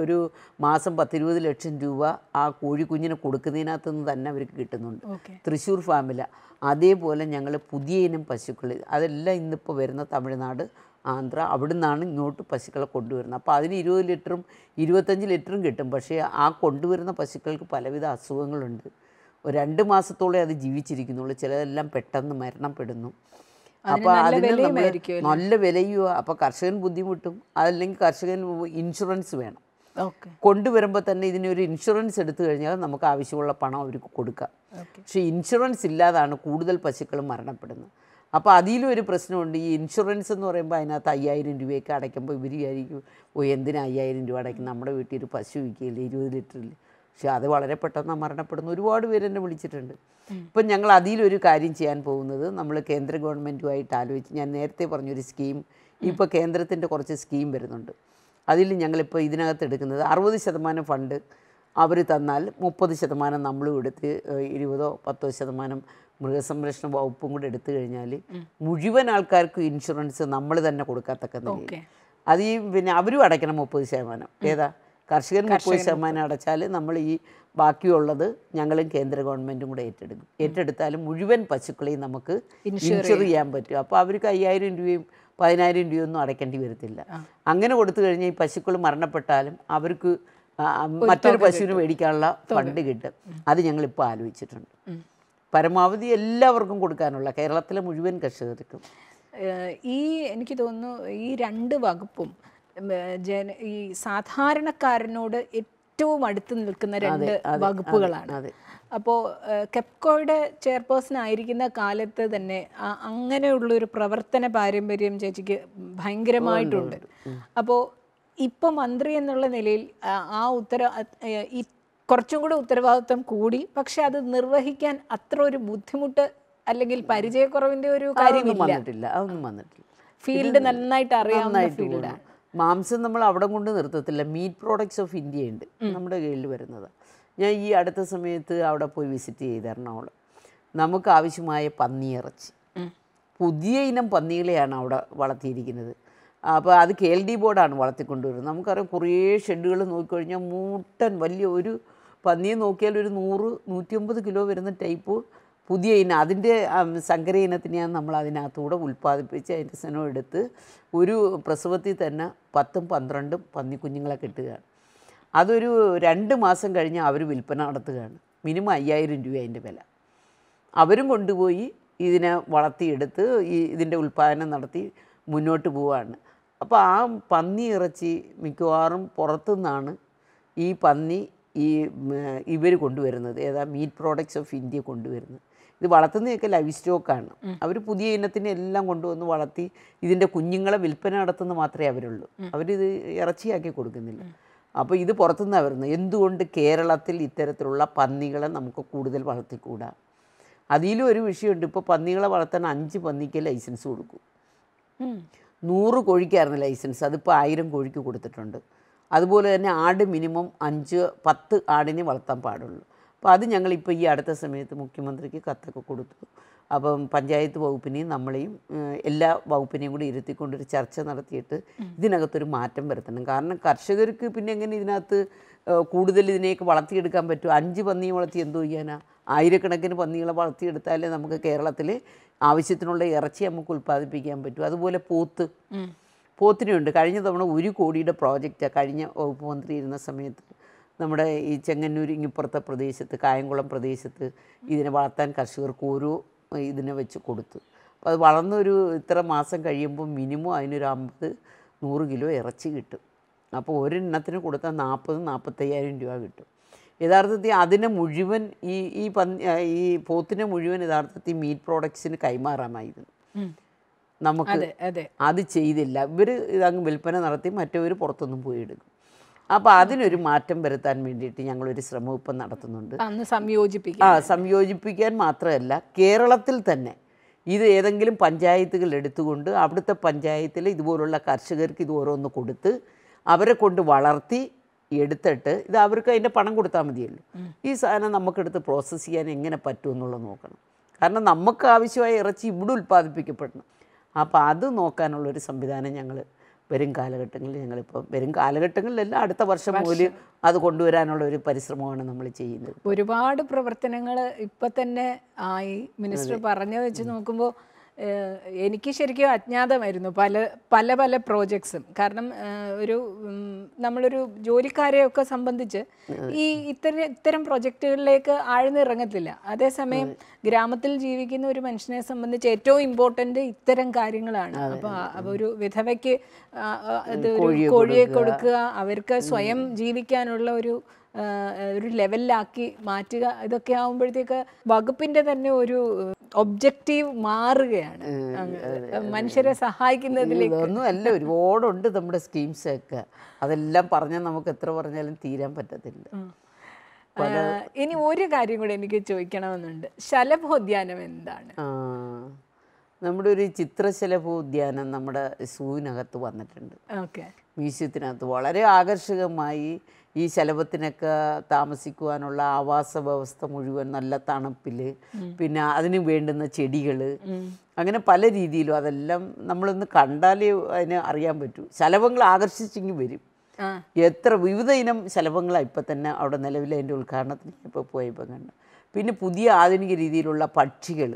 Speaker 1: ഒരു മാസം പത്തിരുപത് ലക്ഷം രൂപ ആ കോഴിക്കുഞ്ഞിനെ കൊടുക്കുന്നതിനകത്ത് നിന്ന് തന്നെ അവർക്ക് കിട്ടുന്നുണ്ട് തൃശ്ശൂർ ഫാമില അതേപോലെ ഞങ്ങൾ പുതിയ ഇനം പശുക്കൾ അതെല്ലാം ഇന്നിപ്പോൾ വരുന്ന തമിഴ്നാട് ആന്ധ്ര അവിടെ നിന്നാണ് ഇങ്ങോട്ട് പശുക്കളെ കൊണ്ടുവരുന്നത് അപ്പോൾ അതിന് ഇരുപത് ലിറ്ററും ഇരുപത്തഞ്ച് ലിറ്ററും കിട്ടും പക്ഷേ ആ കൊണ്ടുവരുന്ന പശുക്കൾക്ക് പലവിധ അസുഖങ്ങളുണ്ട് രണ്ട് മാസത്തോളം അത് ജീവിച്ചിരിക്കുന്നുള്ളൂ ചിലതെല്ലാം പെട്ടെന്ന് മരണപ്പെടുന്നു അപ്പോൾ അതിന് നമ്മൾ നല്ല വിലയുക അപ്പോൾ കർഷകൻ ബുദ്ധിമുട്ടും അതല്ലെങ്കിൽ കർഷകൻ ഇൻഷുറൻസ് വേണം കൊണ്ടുവരുമ്പോൾ തന്നെ ഇതിനൊരു ഇൻഷുറൻസ് എടുത്തു കഴിഞ്ഞാൽ നമുക്ക് ആവശ്യമുള്ള പണം അവർക്ക് കൊടുക്കാം പക്ഷേ ഇൻഷുറൻസ് ഇല്ലാതാണ് കൂടുതൽ പശുക്കൾ മരണപ്പെടുന്നത് അപ്പോൾ അതിലും ഒരു പ്രശ്നമുണ്ട് ഈ ഇൻഷുറൻസ് എന്ന് പറയുമ്പോൾ അതിനകത്ത് അയ്യായിരം രൂപയൊക്കെ അടയ്ക്കുമ്പോൾ ഇവർ വിചാരിക്കും ഓ എന്തിനാ അയ്യായിരം രൂപ അടയ്ക്കും നമ്മുടെ വീട്ടിൽ ഒരു പശു വിൽക്കില്ല ഇരുപത് ലിറ്ററിൽ പക്ഷേ അത് വളരെ പെട്ടെന്ന് മരണപ്പെടുന്ന ഒരുപാട് എന്നെ വിളിച്ചിട്ടുണ്ട് ഇപ്പം ഞങ്ങൾ അതിലൊരു കാര്യം ചെയ്യാൻ പോകുന്നത് നമ്മൾ കേന്ദ്ര ഗവൺമെൻറ്റുമായിട്ട് ആലോചിച്ച് ഞാൻ നേരത്തെ പറഞ്ഞൊരു സ്കീം ഇപ്പോൾ കേന്ദ്രത്തിൻ്റെ കുറച്ച് സ്കീം വരുന്നുണ്ട് അതിൽ ഞങ്ങളിപ്പോൾ ഇതിനകത്ത് എടുക്കുന്നത് അറുപത് ശതമാനം ഫണ്ട് അവർ തന്നാൽ മുപ്പത് ശതമാനം നമ്മളും എടുത്ത് ഇരുപതോ പത്തോ ശതമാനം മൃഗസംരക്ഷണ വകുപ്പും കൂടെ എടുത്തു കഴിഞ്ഞാൽ മുഴുവൻ ആൾക്കാർക്കും ഇൻഷുറൻസ് നമ്മൾ തന്നെ കൊടുക്കാത്തക്ക അത് ഈ പിന്നെ അവരും അടയ്ക്കണം മുപ്പത് ശതമാനം ഏതാ കർഷകൻ മുപ്പത് ശതമാനം അടച്ചാൽ നമ്മൾ ഈ ബാക്കിയുള്ളത് ഞങ്ങളും കേന്ദ്ര ഗവൺമെൻറ്റും കൂടെ ഏറ്റെടുക്കും ഏറ്റെടുത്താലും മുഴുവൻ പശുക്കളെയും നമുക്ക് ഇൻഷുർ ചെയ്യാൻ പറ്റും അപ്പോൾ അവർക്ക് അയ്യായിരം രൂപയും പതിനായിരം രൂപയൊന്നും അടയ്ക്കേണ്ടി വരത്തില്ല അങ്ങനെ കൊടുത്തു കഴിഞ്ഞാൽ ഈ പശുക്കൾ മരണപ്പെട്ടാലും അവർക്ക് മറ്റൊരു പശുവിന് മേടിക്കാനുള്ള ഫണ്ട് കിട്ടും അത് ഞങ്ങളിപ്പോൾ ആലോചിച്ചിട്ടുണ്ട് പരമാവധി എല്ലാവർക്കും കൊടുക്കാനുള്ള കേരളത്തിലെ മുഴുവൻ കർഷകർക്കും
Speaker 2: ഈ എനിക്ക് തോന്നുന്നു ഈ രണ്ട് വകുപ്പും ജന ഈ സാധാരണക്കാരനോട് ഏറ്റവും അടുത്ത് നിൽക്കുന്ന രണ്ട് വകുപ്പുകളാണ് അപ്പോൾ കെപ്കോയുടെ ചെയർപേഴ്സൺ ആയിരിക്കുന്ന കാലത്ത് തന്നെ അങ്ങനെയുള്ള ഒരു പ്രവർത്തന പാരമ്പര്യം ചേച്ചിക്ക് ഭയങ്കരമായിട്ടുണ്ട് അപ്പോൾ ഇപ്പോൾ മന്ത്രി എന്നുള്ള നിലയിൽ ആ ഉത്തര കുറച്ചും കൂടെ ഉത്തരവാദിത്വം കൂടി പക്ഷെ അത് നിർവഹിക്കാൻ അത്ര ഒരു ബുദ്ധിമുട്ട് അല്ലെങ്കിൽ പരിചയക്കുറവിന്റെ ഒരു കാര്യമില്ല
Speaker 1: അതൊന്നും വന്നിട്ടില്ല ഫീൽഡ് നന്നായിട്ട് അറിയാവുന്ന ഫീൽഡാണ് മാംസം നമ്മൾ അവിടെ കൊണ്ട് നിർത്തത്തില്ല മീറ്റ് പ്രോഡക്റ്റ്സ് ഓഫ് ഇന്ത്യ ഉണ്ട് നമ്മുടെ കയ്യിൽ വരുന്നത് ഞാൻ ഈ അടുത്ത സമയത്ത് അവിടെ പോയി വിസിറ്റ് ചെയ്ത് എറണാകുളം നമുക്ക് ആവശ്യമായ പന്നിയിറച്ചി പുതിയ ഇനം പന്നികളെയാണ് അവിടെ വളർത്തിയിരിക്കുന്നത് അപ്പോൾ അത് കെ എൽ ഡി ബോർഡാണ് വളർത്തിക്കൊണ്ടുവരുന്നത് നമുക്കറിയാം കുറേ ഷെഡുകൾ നോക്കിക്കഴിഞ്ഞാൽ മൂട്ടൻ വലിയ ഒരു പന്നിയെ നോക്കിയാൽ ഒരു നൂറ് നൂറ്റിയൊമ്പത് കിലോ വരുന്ന ടൈപ്പ് പുതിയ ഇനം അതിൻ്റെ ശങ്കര ഇനത്തിനെയാണ് നമ്മൾ അതിനകത്തൂടെ ഉൽപ്പാദിപ്പിച്ച് അതിൻ്റെ സ്നോ എടുത്ത് ഒരു പ്രസവത്തിൽ തന്നെ പത്തും പന്ത്രണ്ടും പന്നിക്കുഞ്ഞുങ്ങളെ കിട്ടുകയാണ് അതൊരു രണ്ട് മാസം കഴിഞ്ഞ് അവർ വിൽപ്പന നടത്തുകയാണ് മിനിമം അയ്യായിരം രൂപ അതിൻ്റെ വില അവരും കൊണ്ടുപോയി ഇതിനെ വളർത്തിയെടുത്ത് ഈ ഇതിൻ്റെ ഉൽപ്പാദനം നടത്തി മുന്നോട്ട് പോവുകയാണ് അപ്പോൾ ആ പന്നി ഇറച്ചി മിക്കവാറും പുറത്തുനിന്നാണ് ഈ പന്നി ഈ ഇവർ കൊണ്ടുവരുന്നത് ഏതാ മീറ്റ് പ്രോഡക്ട്സ് ഓഫ് ഇന്ത്യ കൊണ്ടുവരുന്നത് ഇത് വളർത്തുന്നതൊക്കെ ലൈവ് സ്റ്റോക്കാണ് അവർ പുതിയ ഇനത്തിനെ എല്ലാം കൊണ്ടുവന്ന് വളർത്തി ഇതിൻ്റെ കുഞ്ഞുങ്ങളെ വിൽപ്പന നടത്തുന്ന മാത്രമേ അവരുള്ളൂ അവരിത് ഇറച്ചിയാക്കി കൊടുക്കുന്നില്ല അപ്പോൾ ഇത് പുറത്തുനിന്ന് വരുന്നത് എന്തുകൊണ്ട് കേരളത്തിൽ ഇത്തരത്തിലുള്ള പന്നികളെ നമുക്ക് കൂടുതൽ വളർത്തിക്കൂടാ അതിലും ഒരു വിഷയമുണ്ട് ഇപ്പോൾ പന്നികളെ വളർത്താൻ അഞ്ച് പന്നിക്ക് ലൈസൻസ് കൊടുക്കും നൂറ് കോഴിക്കായിരുന്നു ലൈസൻസ് അതിപ്പോൾ ആയിരം കോഴിക്ക് കൊടുത്തിട്ടുണ്ട് അതുപോലെ തന്നെ ആട് മിനിമം അഞ്ച് പത്ത് ആടിനെ വളർത്താൻ പാടുള്ളൂ അപ്പോൾ അത് ഞങ്ങളിപ്പോൾ ഈ അടുത്ത സമയത്ത് മുഖ്യമന്ത്രിക്ക് കത്തൊക്കെ കൊടുത്തു അപ്പം പഞ്ചായത്ത് വകുപ്പിനെയും നമ്മളെയും എല്ലാ വകുപ്പിനെയും കൂടി ഇരുത്തിക്കൊണ്ടൊരു ചർച്ച നടത്തിയിട്ട് ഇതിനകത്തൊരു മാറ്റം വരുത്തണം കാരണം കർഷകർക്ക് പിന്നെ എങ്ങനെ ഇതിനകത്ത് കൂടുതൽ ഇതിനെയൊക്കെ വളർത്തിയെടുക്കാൻ പറ്റും അഞ്ച് പന്നിയെ വളർത്തി എന്തോ ചെയ്യാനാ ആയിരക്കണക്കിന് പന്നികളെ വളർത്തിയെടുത്താലേ നമുക്ക് കേരളത്തിൽ ആവശ്യത്തിനുള്ള ഇറച്ചി നമുക്ക് ഉൽപ്പാദിപ്പിക്കാൻ പറ്റും അതുപോലെ പോത്ത് പോത്തിനുണ്ട് കഴിഞ്ഞ തവണ ഒരു കോടിയുടെ പ്രോജക്റ്റാണ് കഴിഞ്ഞ വകുപ്പ് മന്ത്രി ഇരുന്ന സമയത്ത് നമ്മുടെ ഈ ചെങ്ങന്നൂർ ഇങ്ങിപ്പുറത്തെ പ്രദേശത്ത് കായംകുളം പ്രദേശത്ത് ഇതിനെ വളർത്താൻ കർഷകർക്ക് ഓരോ ഇതിനെ വെച്ച് കൊടുത്തു അപ്പോൾ അത് വളർന്നൊരു ഇത്ര മാസം കഴിയുമ്പോൾ മിനിമം അതിനൊരു അമ്പത് നൂറ് കിലോ ഇറച്ചി കിട്ടും അപ്പോൾ ഒരെണ്ണത്തിന് കൊടുത്താൽ നാൽപ്പത് നാൽപ്പത്തയ്യായിരം രൂപ കിട്ടും യഥാർത്ഥത്തിൽ അതിനെ മുഴുവൻ ഈ ഈ പന്നി ഈ പോത്തിനെ മുഴുവൻ യഥാർത്ഥത്തിൽ മീറ്റ് പ്രോഡക്ട്സിന് കൈമാറാമായിരുന്നു നമുക്ക് അത് ചെയ്തില്ല ഇവർ ഇതങ്ങ് വിൽപ്പന നടത്തി മറ്റവർ പുറത്തൊന്നും പോയി എടുക്കും അപ്പോൾ അതിനൊരു മാറ്റം വരുത്താൻ വേണ്ടിയിട്ട് ഒരു ശ്രമം ഇപ്പം നടത്തുന്നുണ്ട് സംയോജിപ്പിക്കാൻ ആ സംയോജിപ്പിക്കാൻ മാത്രമല്ല കേരളത്തിൽ തന്നെ ഇത് ഏതെങ്കിലും പഞ്ചായത്തുകൾ എടുത്തുകൊണ്ട് അവിടുത്തെ പഞ്ചായത്തിൽ ഇതുപോലുള്ള കർഷകർക്ക് ഇത് ഓരോന്ന് കൊടുത്ത് അവരെ കൊണ്ട് വളർത്തി എടുത്തിട്ട് ഇത് അവർക്ക് അതിൻ്റെ പണം കൊടുത്താൽ മതിയല്ലോ ഈ സാധനം നമുക്കെടുത്ത് പ്രോസസ്സ് ചെയ്യാൻ എങ്ങനെ പറ്റും എന്നുള്ളത് നോക്കണം കാരണം നമുക്ക് ആവശ്യമായ ഇറച്ചി ഇവിടെ ഉൽപ്പാദിപ്പിക്കപ്പെടണം അപ്പോൾ അത് നോക്കാനുള്ളൊരു സംവിധാനം ഞങ്ങൾ വരും കാലഘട്ടങ്ങളിൽ ഞങ്ങളിപ്പോൾ വരും കാലഘട്ടങ്ങളിലെല്ലാം അടുത്ത വർഷം പോലും അത് കൊണ്ടുവരാനുള്ള ഒരു പരിശ്രമമാണ് നമ്മൾ ചെയ്യുന്നത് ഒരുപാട്
Speaker 2: പ്രവർത്തനങ്ങൾ ഇപ്പം തന്നെ ആയി മിനിസ്റ്റർ പറഞ്ഞു വെച്ച് നോക്കുമ്പോൾ എനിക്ക് ശരിക്കും അജ്ഞാതമായിരുന്നു പല പല പല പ്രോജക്ട്സും കാരണം ഒരു നമ്മളൊരു ജോലിക്കാരെയൊക്കെ സംബന്ധിച്ച് ഈ ഇത്തരം ഇത്തരം പ്രോജക്റ്റുകളിലേക്ക് ആഴ്ന്നിറങ്ങത്തില്ല അതേസമയം ഗ്രാമത്തിൽ ജീവിക്കുന്ന ഒരു മനുഷ്യനെ സംബന്ധിച്ച് ഏറ്റവും ഇമ്പോർട്ടൻ്റ് ഇത്തരം കാര്യങ്ങളാണ് അപ്പോൾ ഒരു വിധവയ്ക്ക് അത് കോഴിയെ കൊടുക്കുക അവർക്ക് സ്വയം ജീവിക്കാനുള്ള ഒരു ഒരു ലെവലിലാക്കി മാറ്റുക ഇതൊക്കെ ആകുമ്പോഴത്തേക്ക് വകുപ്പിന്റെ തന്നെ ഒരു ഒബ്ജക്റ്റീവ് മാറുകയാണ് മനുഷ്യരെ സഹായിക്കുന്നതിലേക്ക് അല്ല
Speaker 1: ഒരുപാടുണ്ട് നമ്മുടെ സ്കീംസ് ഒക്കെ അതെല്ലാം പറഞ്ഞാൽ നമുക്ക് എത്ര പറഞ്ഞാലും തീരാൻ പറ്റത്തില്ല
Speaker 2: ഇനി ഒരു കാര്യം കൂടെ എനിക്ക് ചോദിക്കണമെന്നുണ്ട് ശലഭോദ്യാനം എന്താണ്
Speaker 1: നമ്മുടെ ഒരു ചിത്രശലഭോദ്യാനം നമ്മുടെ സൂവിനകത്ത് വന്നിട്ടുണ്ട് ഓക്കെ മ്യൂസിയത്തിനകത്ത് വളരെ ആകർഷകമായി ഈ ശലഭത്തിനൊക്കെ താമസിക്കുവാനുള്ള ആവാസ വ്യവസ്ഥ മുഴുവൻ നല്ല തണുപ്പിൽ പിന്നെ അതിന് വേണ്ടുന്ന ചെടികൾ അങ്ങനെ പല രീതിയിലും അതെല്ലാം നമ്മളൊന്ന് കണ്ടാലേ അതിന് അറിയാൻ പറ്റൂ ശലഭങ്ങൾ ആകർഷിച്ചെങ്കിൽ വരും എത്ര വിവിധ ഇനം ശലഭങ്ങളാണ് ഇപ്പം തന്നെ അവിടെ നിലവിൽ അതിൻ്റെ ഉദ്ഘാടനത്തിന് ഇപ്പോൾ പോയപ്പോൾ കണ്ടു പിന്നെ പുതിയ ആധുനിക രീതിയിലുള്ള പക്ഷികൾ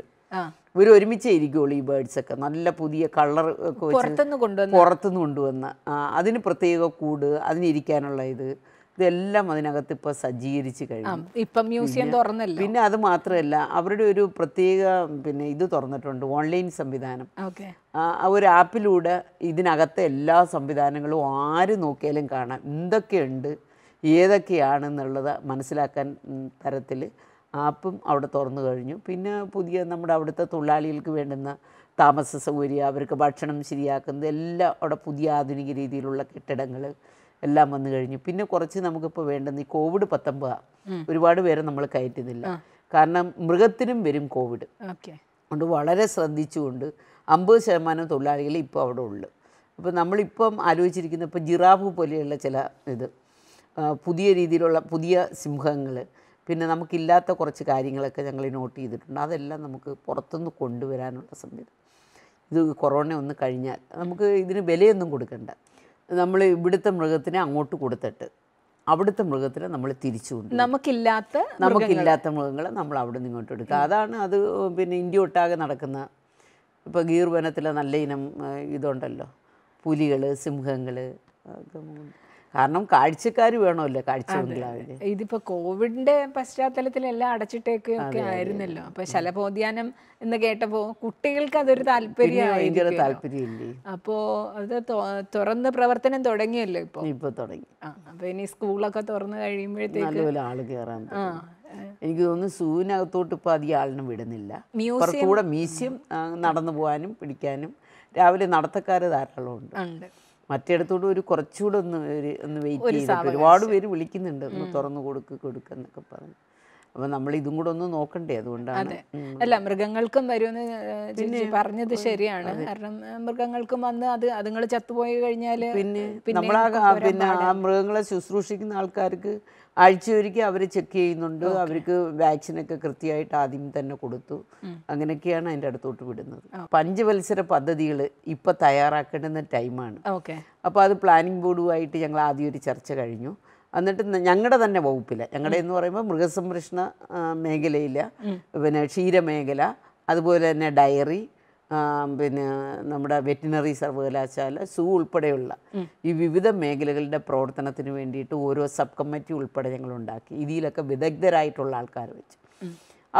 Speaker 1: ഇവർ ഒരുമിച്ചേ ഇരിക്കുള്ളൂ ഈ ബേഡ്സ് ഒക്കെ നല്ല പുതിയ കളർ ഒക്കെ പുറത്തുനിന്ന് കൊണ്ടുവന്ന് പുറത്തുനിന്ന് അതിന് പ്രത്യേക കൂട് അതിനിരിക്കാനുള്ള ഇത് ഇതെല്ലാം അതിനകത്ത് ഇപ്പൊ സജ്ജീകരിച്ച് കഴിഞ്ഞു മ്യൂസിയം പിന്നെ അത് മാത്രമല്ല അവരുടെ ഒരു പ്രത്യേക പിന്നെ ഇത് തുറന്നിട്ടുണ്ട് ഓൺലൈൻ സംവിധാനം ഒരു ആപ്പിലൂടെ ഇതിനകത്തെ എല്ലാ സംവിധാനങ്ങളും ആര് നോക്കിയാലും കാണാം എന്തൊക്കെയുണ്ട് ഏതൊക്കെയാണെന്നുള്ളത് മനസ്സിലാക്കാൻ തരത്തിൽ ആപ്പും അവിടെ തുറന്നു കഴിഞ്ഞു പിന്നെ പുതിയ നമ്മുടെ അവിടുത്തെ തൊഴിലാളികൾക്ക് വേണ്ടുന്ന താമസ സൗകര്യം അവർക്ക് ഭക്ഷണം ശരിയാക്കുന്നത് എല്ലാം അവിടെ പുതിയ ആധുനിക രീതിയിലുള്ള കെട്ടിടങ്ങൾ എല്ലാം വന്നു കഴിഞ്ഞു പിന്നെ കുറച്ച് നമുക്കിപ്പോൾ വേണ്ടുന്ന ഈ കോവിഡ് പത്തൊമ്പത് ഒരുപാട് പേരെ നമ്മൾ കയറ്റുന്നില്ല കാരണം മൃഗത്തിനും വരും കോവിഡ്
Speaker 3: അതുകൊണ്ട്
Speaker 1: വളരെ ശ്രദ്ധിച്ചുകൊണ്ട് അമ്പത് ശതമാനം തൊഴിലാളികൾ ഇപ്പോൾ അവിടെ ഉള്ളു അപ്പോൾ നമ്മളിപ്പം ആലോചിച്ചിരിക്കുന്ന ഇപ്പോൾ ജിറാഫ് പോലെയുള്ള ചില ഇത് പുതിയ രീതിയിലുള്ള പുതിയ സിംഹങ്ങൾ പിന്നെ നമുക്കില്ലാത്ത കുറച്ച് കാര്യങ്ങളൊക്കെ ഞങ്ങൾ നോട്ട് ചെയ്തിട്ടുണ്ട് അതെല്ലാം നമുക്ക് പുറത്തുനിന്ന് കൊണ്ടുവരാനുള്ള സംവിധാനം ഇത് കൊറോണ ഒന്ന് കഴിഞ്ഞാൽ നമുക്ക് ഇതിന് വിലയൊന്നും കൊടുക്കണ്ട നമ്മൾ ഇവിടുത്തെ മൃഗത്തിനെ അങ്ങോട്ട് കൊടുത്തിട്ട് അവിടുത്തെ മൃഗത്തിനെ നമ്മൾ തിരിച്ചു
Speaker 2: നമുക്കില്ലാത്ത നമുക്കില്ലാത്ത
Speaker 1: മൃഗങ്ങളെ നമ്മൾ അവിടെ നിന്ന് ഇങ്ങോട്ട് എടുക്കുക അതാണ് അത് പിന്നെ ഇന്ത്യ ഒട്ടാകെ നടക്കുന്ന ഇപ്പോൾ ഗീർ വനത്തിലെ നല്ല ഇനം ഇതുണ്ടല്ലോ പുലികൾ സിംഹങ്ങൾ കാരണം കാഴ്ചക്കാർ വേണമല്ലോ കാഴ്ച
Speaker 2: ഇതിപ്പോ കോവിഡിന്റെ പശ്ചാത്തലത്തിൽ എല്ലാം അടച്ചിട്ടേക്കും ആയിരുന്നല്ലോ അപ്പൊ ശലഭോദ്യാനം എന്ന് കേട്ടപ്പോ കുട്ടികൾക്ക് അതൊരു താല്പര്യം
Speaker 1: താല്പര്യമില്ലേ
Speaker 2: അപ്പോ അത് തുറന്ന് പ്രവർത്തനം തുടങ്ങിയല്ലോ ഇപ്പൊ ഇപ്പൊ തുടങ്ങി അപ്പൊ ഇനി സ്കൂളൊക്കെ തുറന്നു കഴിയുമ്പോഴത്തേക്ക്
Speaker 1: ആള് എനിക്ക് തോന്നുന്നു സൂവിനകത്തോട്ട് ഇപ്പൊ അധികം ആളിനും വിടുന്നില്ല കൂടെ മ്യൂസിയം നടന്നു പോകാനും പിടിക്കാനും രാവിലെ നടത്തക്കാർ ധാരാളമുണ്ട് മറ്റേടത്തോട് ഒരു കുറച്ചുകൂടെ ഒന്ന് ഒന്ന് വെയിറ്റ് ചെയ്തിട്ട് ഒരുപാട് പേര് വിളിക്കുന്നുണ്ട് ഒന്ന് തുറന്നു കൊടുക്ക് കൊടുക്കെന്നൊക്കെ പറഞ്ഞു അപ്പൊ നമ്മൾ ഇതും കൂടെ ഒന്ന് നോക്കണ്ടേ അതുകൊണ്ടാണ്
Speaker 2: അല്ല മൃഗങ്ങൾക്കും വരുമെന്ന് പറഞ്ഞത് ശരിയാണ് കാരണം മൃഗങ്ങൾക്കും വന്ന് അത് അതുങ്ങൾ ചത്തുപോയി കഴിഞ്ഞാൽ പിന്നെ നമ്മൾ പിന്നെ ആ
Speaker 1: മൃഗങ്ങളെ ശുശ്രൂഷിക്കുന്ന ആൾക്കാർക്ക് ആഴ്ചയൊരിക്കൽ അവർ ചെക്ക് ചെയ്യുന്നുണ്ട് അവർക്ക് വാക്സിനൊക്കെ കൃത്യമായിട്ട് ആദ്യം തന്നെ കൊടുത്തു അങ്ങനെയൊക്കെയാണ് അതിൻ്റെ അടുത്തോട്ട് വിടുന്നത് പഞ്ചവത്സര പദ്ധതികൾ ഇപ്പൊ തയ്യാറാക്കേണ്ടുന്ന ടൈമാണ് അപ്പോൾ അത് പ്ലാനിംഗ് ബോർഡുമായിട്ട് ഞങ്ങൾ ആദ്യം ഒരു ചർച്ച കഴിഞ്ഞു എന്നിട്ട് ഞങ്ങളുടെ തന്നെ വകുപ്പില്ല ഞങ്ങളുടെ എന്ന് പറയുമ്പോൾ മൃഗസംരക്ഷണ മേഖലയില്ല പിന്നെ ക്ഷീരമേഖല അതുപോലെ തന്നെ ഡയറി പിന്നെ നമ്മുടെ വെറ്റിനറി സർവകലാശാല സൂ ഉൾപ്പെടെയുള്ള ഈ വിവിധ മേഖലകളുടെ പ്രവർത്തനത്തിന് വേണ്ടിയിട്ട് ഓരോ സബ് കമ്മിറ്റി ഉൾപ്പെടെ ഞങ്ങൾ ഉണ്ടാക്കി ഇതിലൊക്കെ വിദഗ്ധരായിട്ടുള്ള ആൾക്കാർ വെച്ച്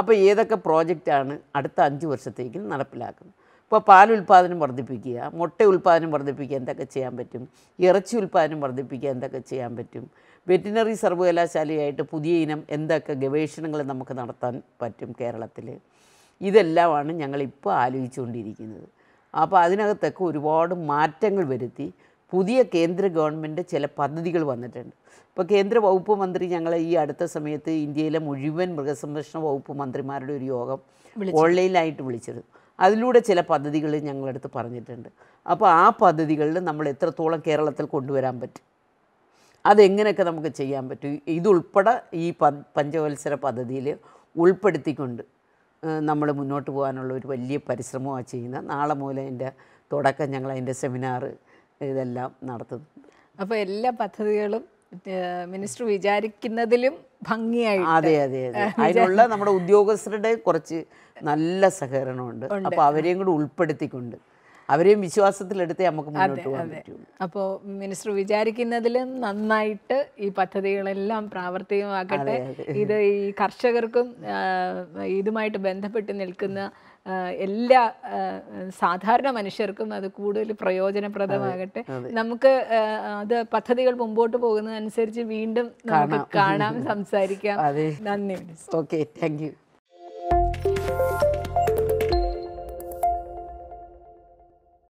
Speaker 1: അപ്പോൾ ഏതൊക്കെ പ്രോജക്റ്റാണ് അടുത്ത അഞ്ച് വർഷത്തേക്ക് നടപ്പിലാക്കുന്നത് ഇപ്പോൾ പാൽ ഉൽപ്പാദനം വർദ്ധിപ്പിക്കുക മുട്ട ഉൽപ്പാദനം വർദ്ധിപ്പിക്കുക എന്തൊക്കെ ചെയ്യാൻ പറ്റും ഇറച്ചി ഉൽപ്പാദനം വർദ്ധിപ്പിക്കുക എന്തൊക്കെ ചെയ്യാൻ പറ്റും വെറ്റിനറി സർവകലാശാലയായിട്ട് പുതിയ ഇനം എന്തൊക്കെ ഗവേഷണങ്ങൾ നമുക്ക് നടത്താൻ പറ്റും കേരളത്തിൽ ഇതെല്ലാമാണ് ഞങ്ങളിപ്പോൾ ആലോചിച്ചുകൊണ്ടിരിക്കുന്നത് അപ്പോൾ അതിനകത്തൊക്കെ ഒരുപാട് മാറ്റങ്ങൾ വരുത്തി പുതിയ കേന്ദ്ര ഗവൺമെൻറ് ചില പദ്ധതികൾ വന്നിട്ടുണ്ട് ഇപ്പോൾ കേന്ദ്ര വകുപ്പ് മന്ത്രി ഞങ്ങൾ ഈ അടുത്ത സമയത്ത് ഇന്ത്യയിലെ മുഴുവൻ മൃഗസംരക്ഷണ വകുപ്പ് മന്ത്രിമാരുടെ ഒരു യോഗം ഓൺലൈനായിട്ട് വിളിച്ചിരുന്നു അതിലൂടെ ചില പദ്ധതികൾ ഞങ്ങളടുത്ത് പറഞ്ഞിട്ടുണ്ട് അപ്പോൾ ആ പദ്ധതികളിൽ നമ്മൾ എത്രത്തോളം കേരളത്തിൽ കൊണ്ടുവരാൻ പറ്റും അതെങ്ങനെയൊക്കെ നമുക്ക് ചെയ്യാൻ പറ്റും ഇതുൾപ്പെടെ ഈ പഞ്ചവത്സര പദ്ധതിയിൽ ഉൾപ്പെടുത്തിക്കൊണ്ട് നമ്മൾ മുന്നോട്ട് പോകാനുള്ള ഒരു വലിയ പരിശ്രമമാണ് ചെയ്യുന്നത് നാളെ മുതൽ അതിൻ്റെ തുടക്കം ഞങ്ങൾ അതിൻ്റെ സെമിനാർ ഇതെല്ലാം നടത്തുന്നുണ്ട്
Speaker 2: അപ്പോൾ എല്ലാ പദ്ധതികളും മിനിസ്റ്റർ വിചാരിക്കുന്നതിലും ഭംഗിയായി അതെ അതെ അതെ അതിനുള്ള നമ്മുടെ
Speaker 1: ഉദ്യോഗസ്ഥരുടെ കുറച്ച് നല്ല സഹകരണമുണ്ട് അപ്പോൾ അവരെയും കൂടി ഉൾപ്പെടുത്തിക്കൊണ്ട് അവരെയും വിശ്വാസത്തിലെടുത്തേ നമുക്ക് മുന്നോട്ട് പോകാൻ പറ്റുള്ളൂ
Speaker 2: അപ്പോൾ മിനിസ്റ്റർ വിചാരിക്കുന്നതിലും നന്നായിട്ട് ഈ പദ്ധതികളെല്ലാം പ്രാവർത്തികമാക്കട്ടെ ഇത് ഈ കർഷകർക്കും ഇതുമായിട്ട് ബന്ധപ്പെട്ട് നിൽക്കുന്ന എല്ലാ സാധാരണ മനുഷ്യർക്കും അത് കൂടുതൽ പ്രയോജനപ്രദമാകട്ടെ നമുക്ക് അത് പദ്ധതികൾ മുമ്പോട്ട് പോകുന്നതനുസരിച്ച് വീണ്ടും നമുക്ക് കാണാം സംസാരിക്കാം നന്ദി ഓക്കെ താങ്ക് യു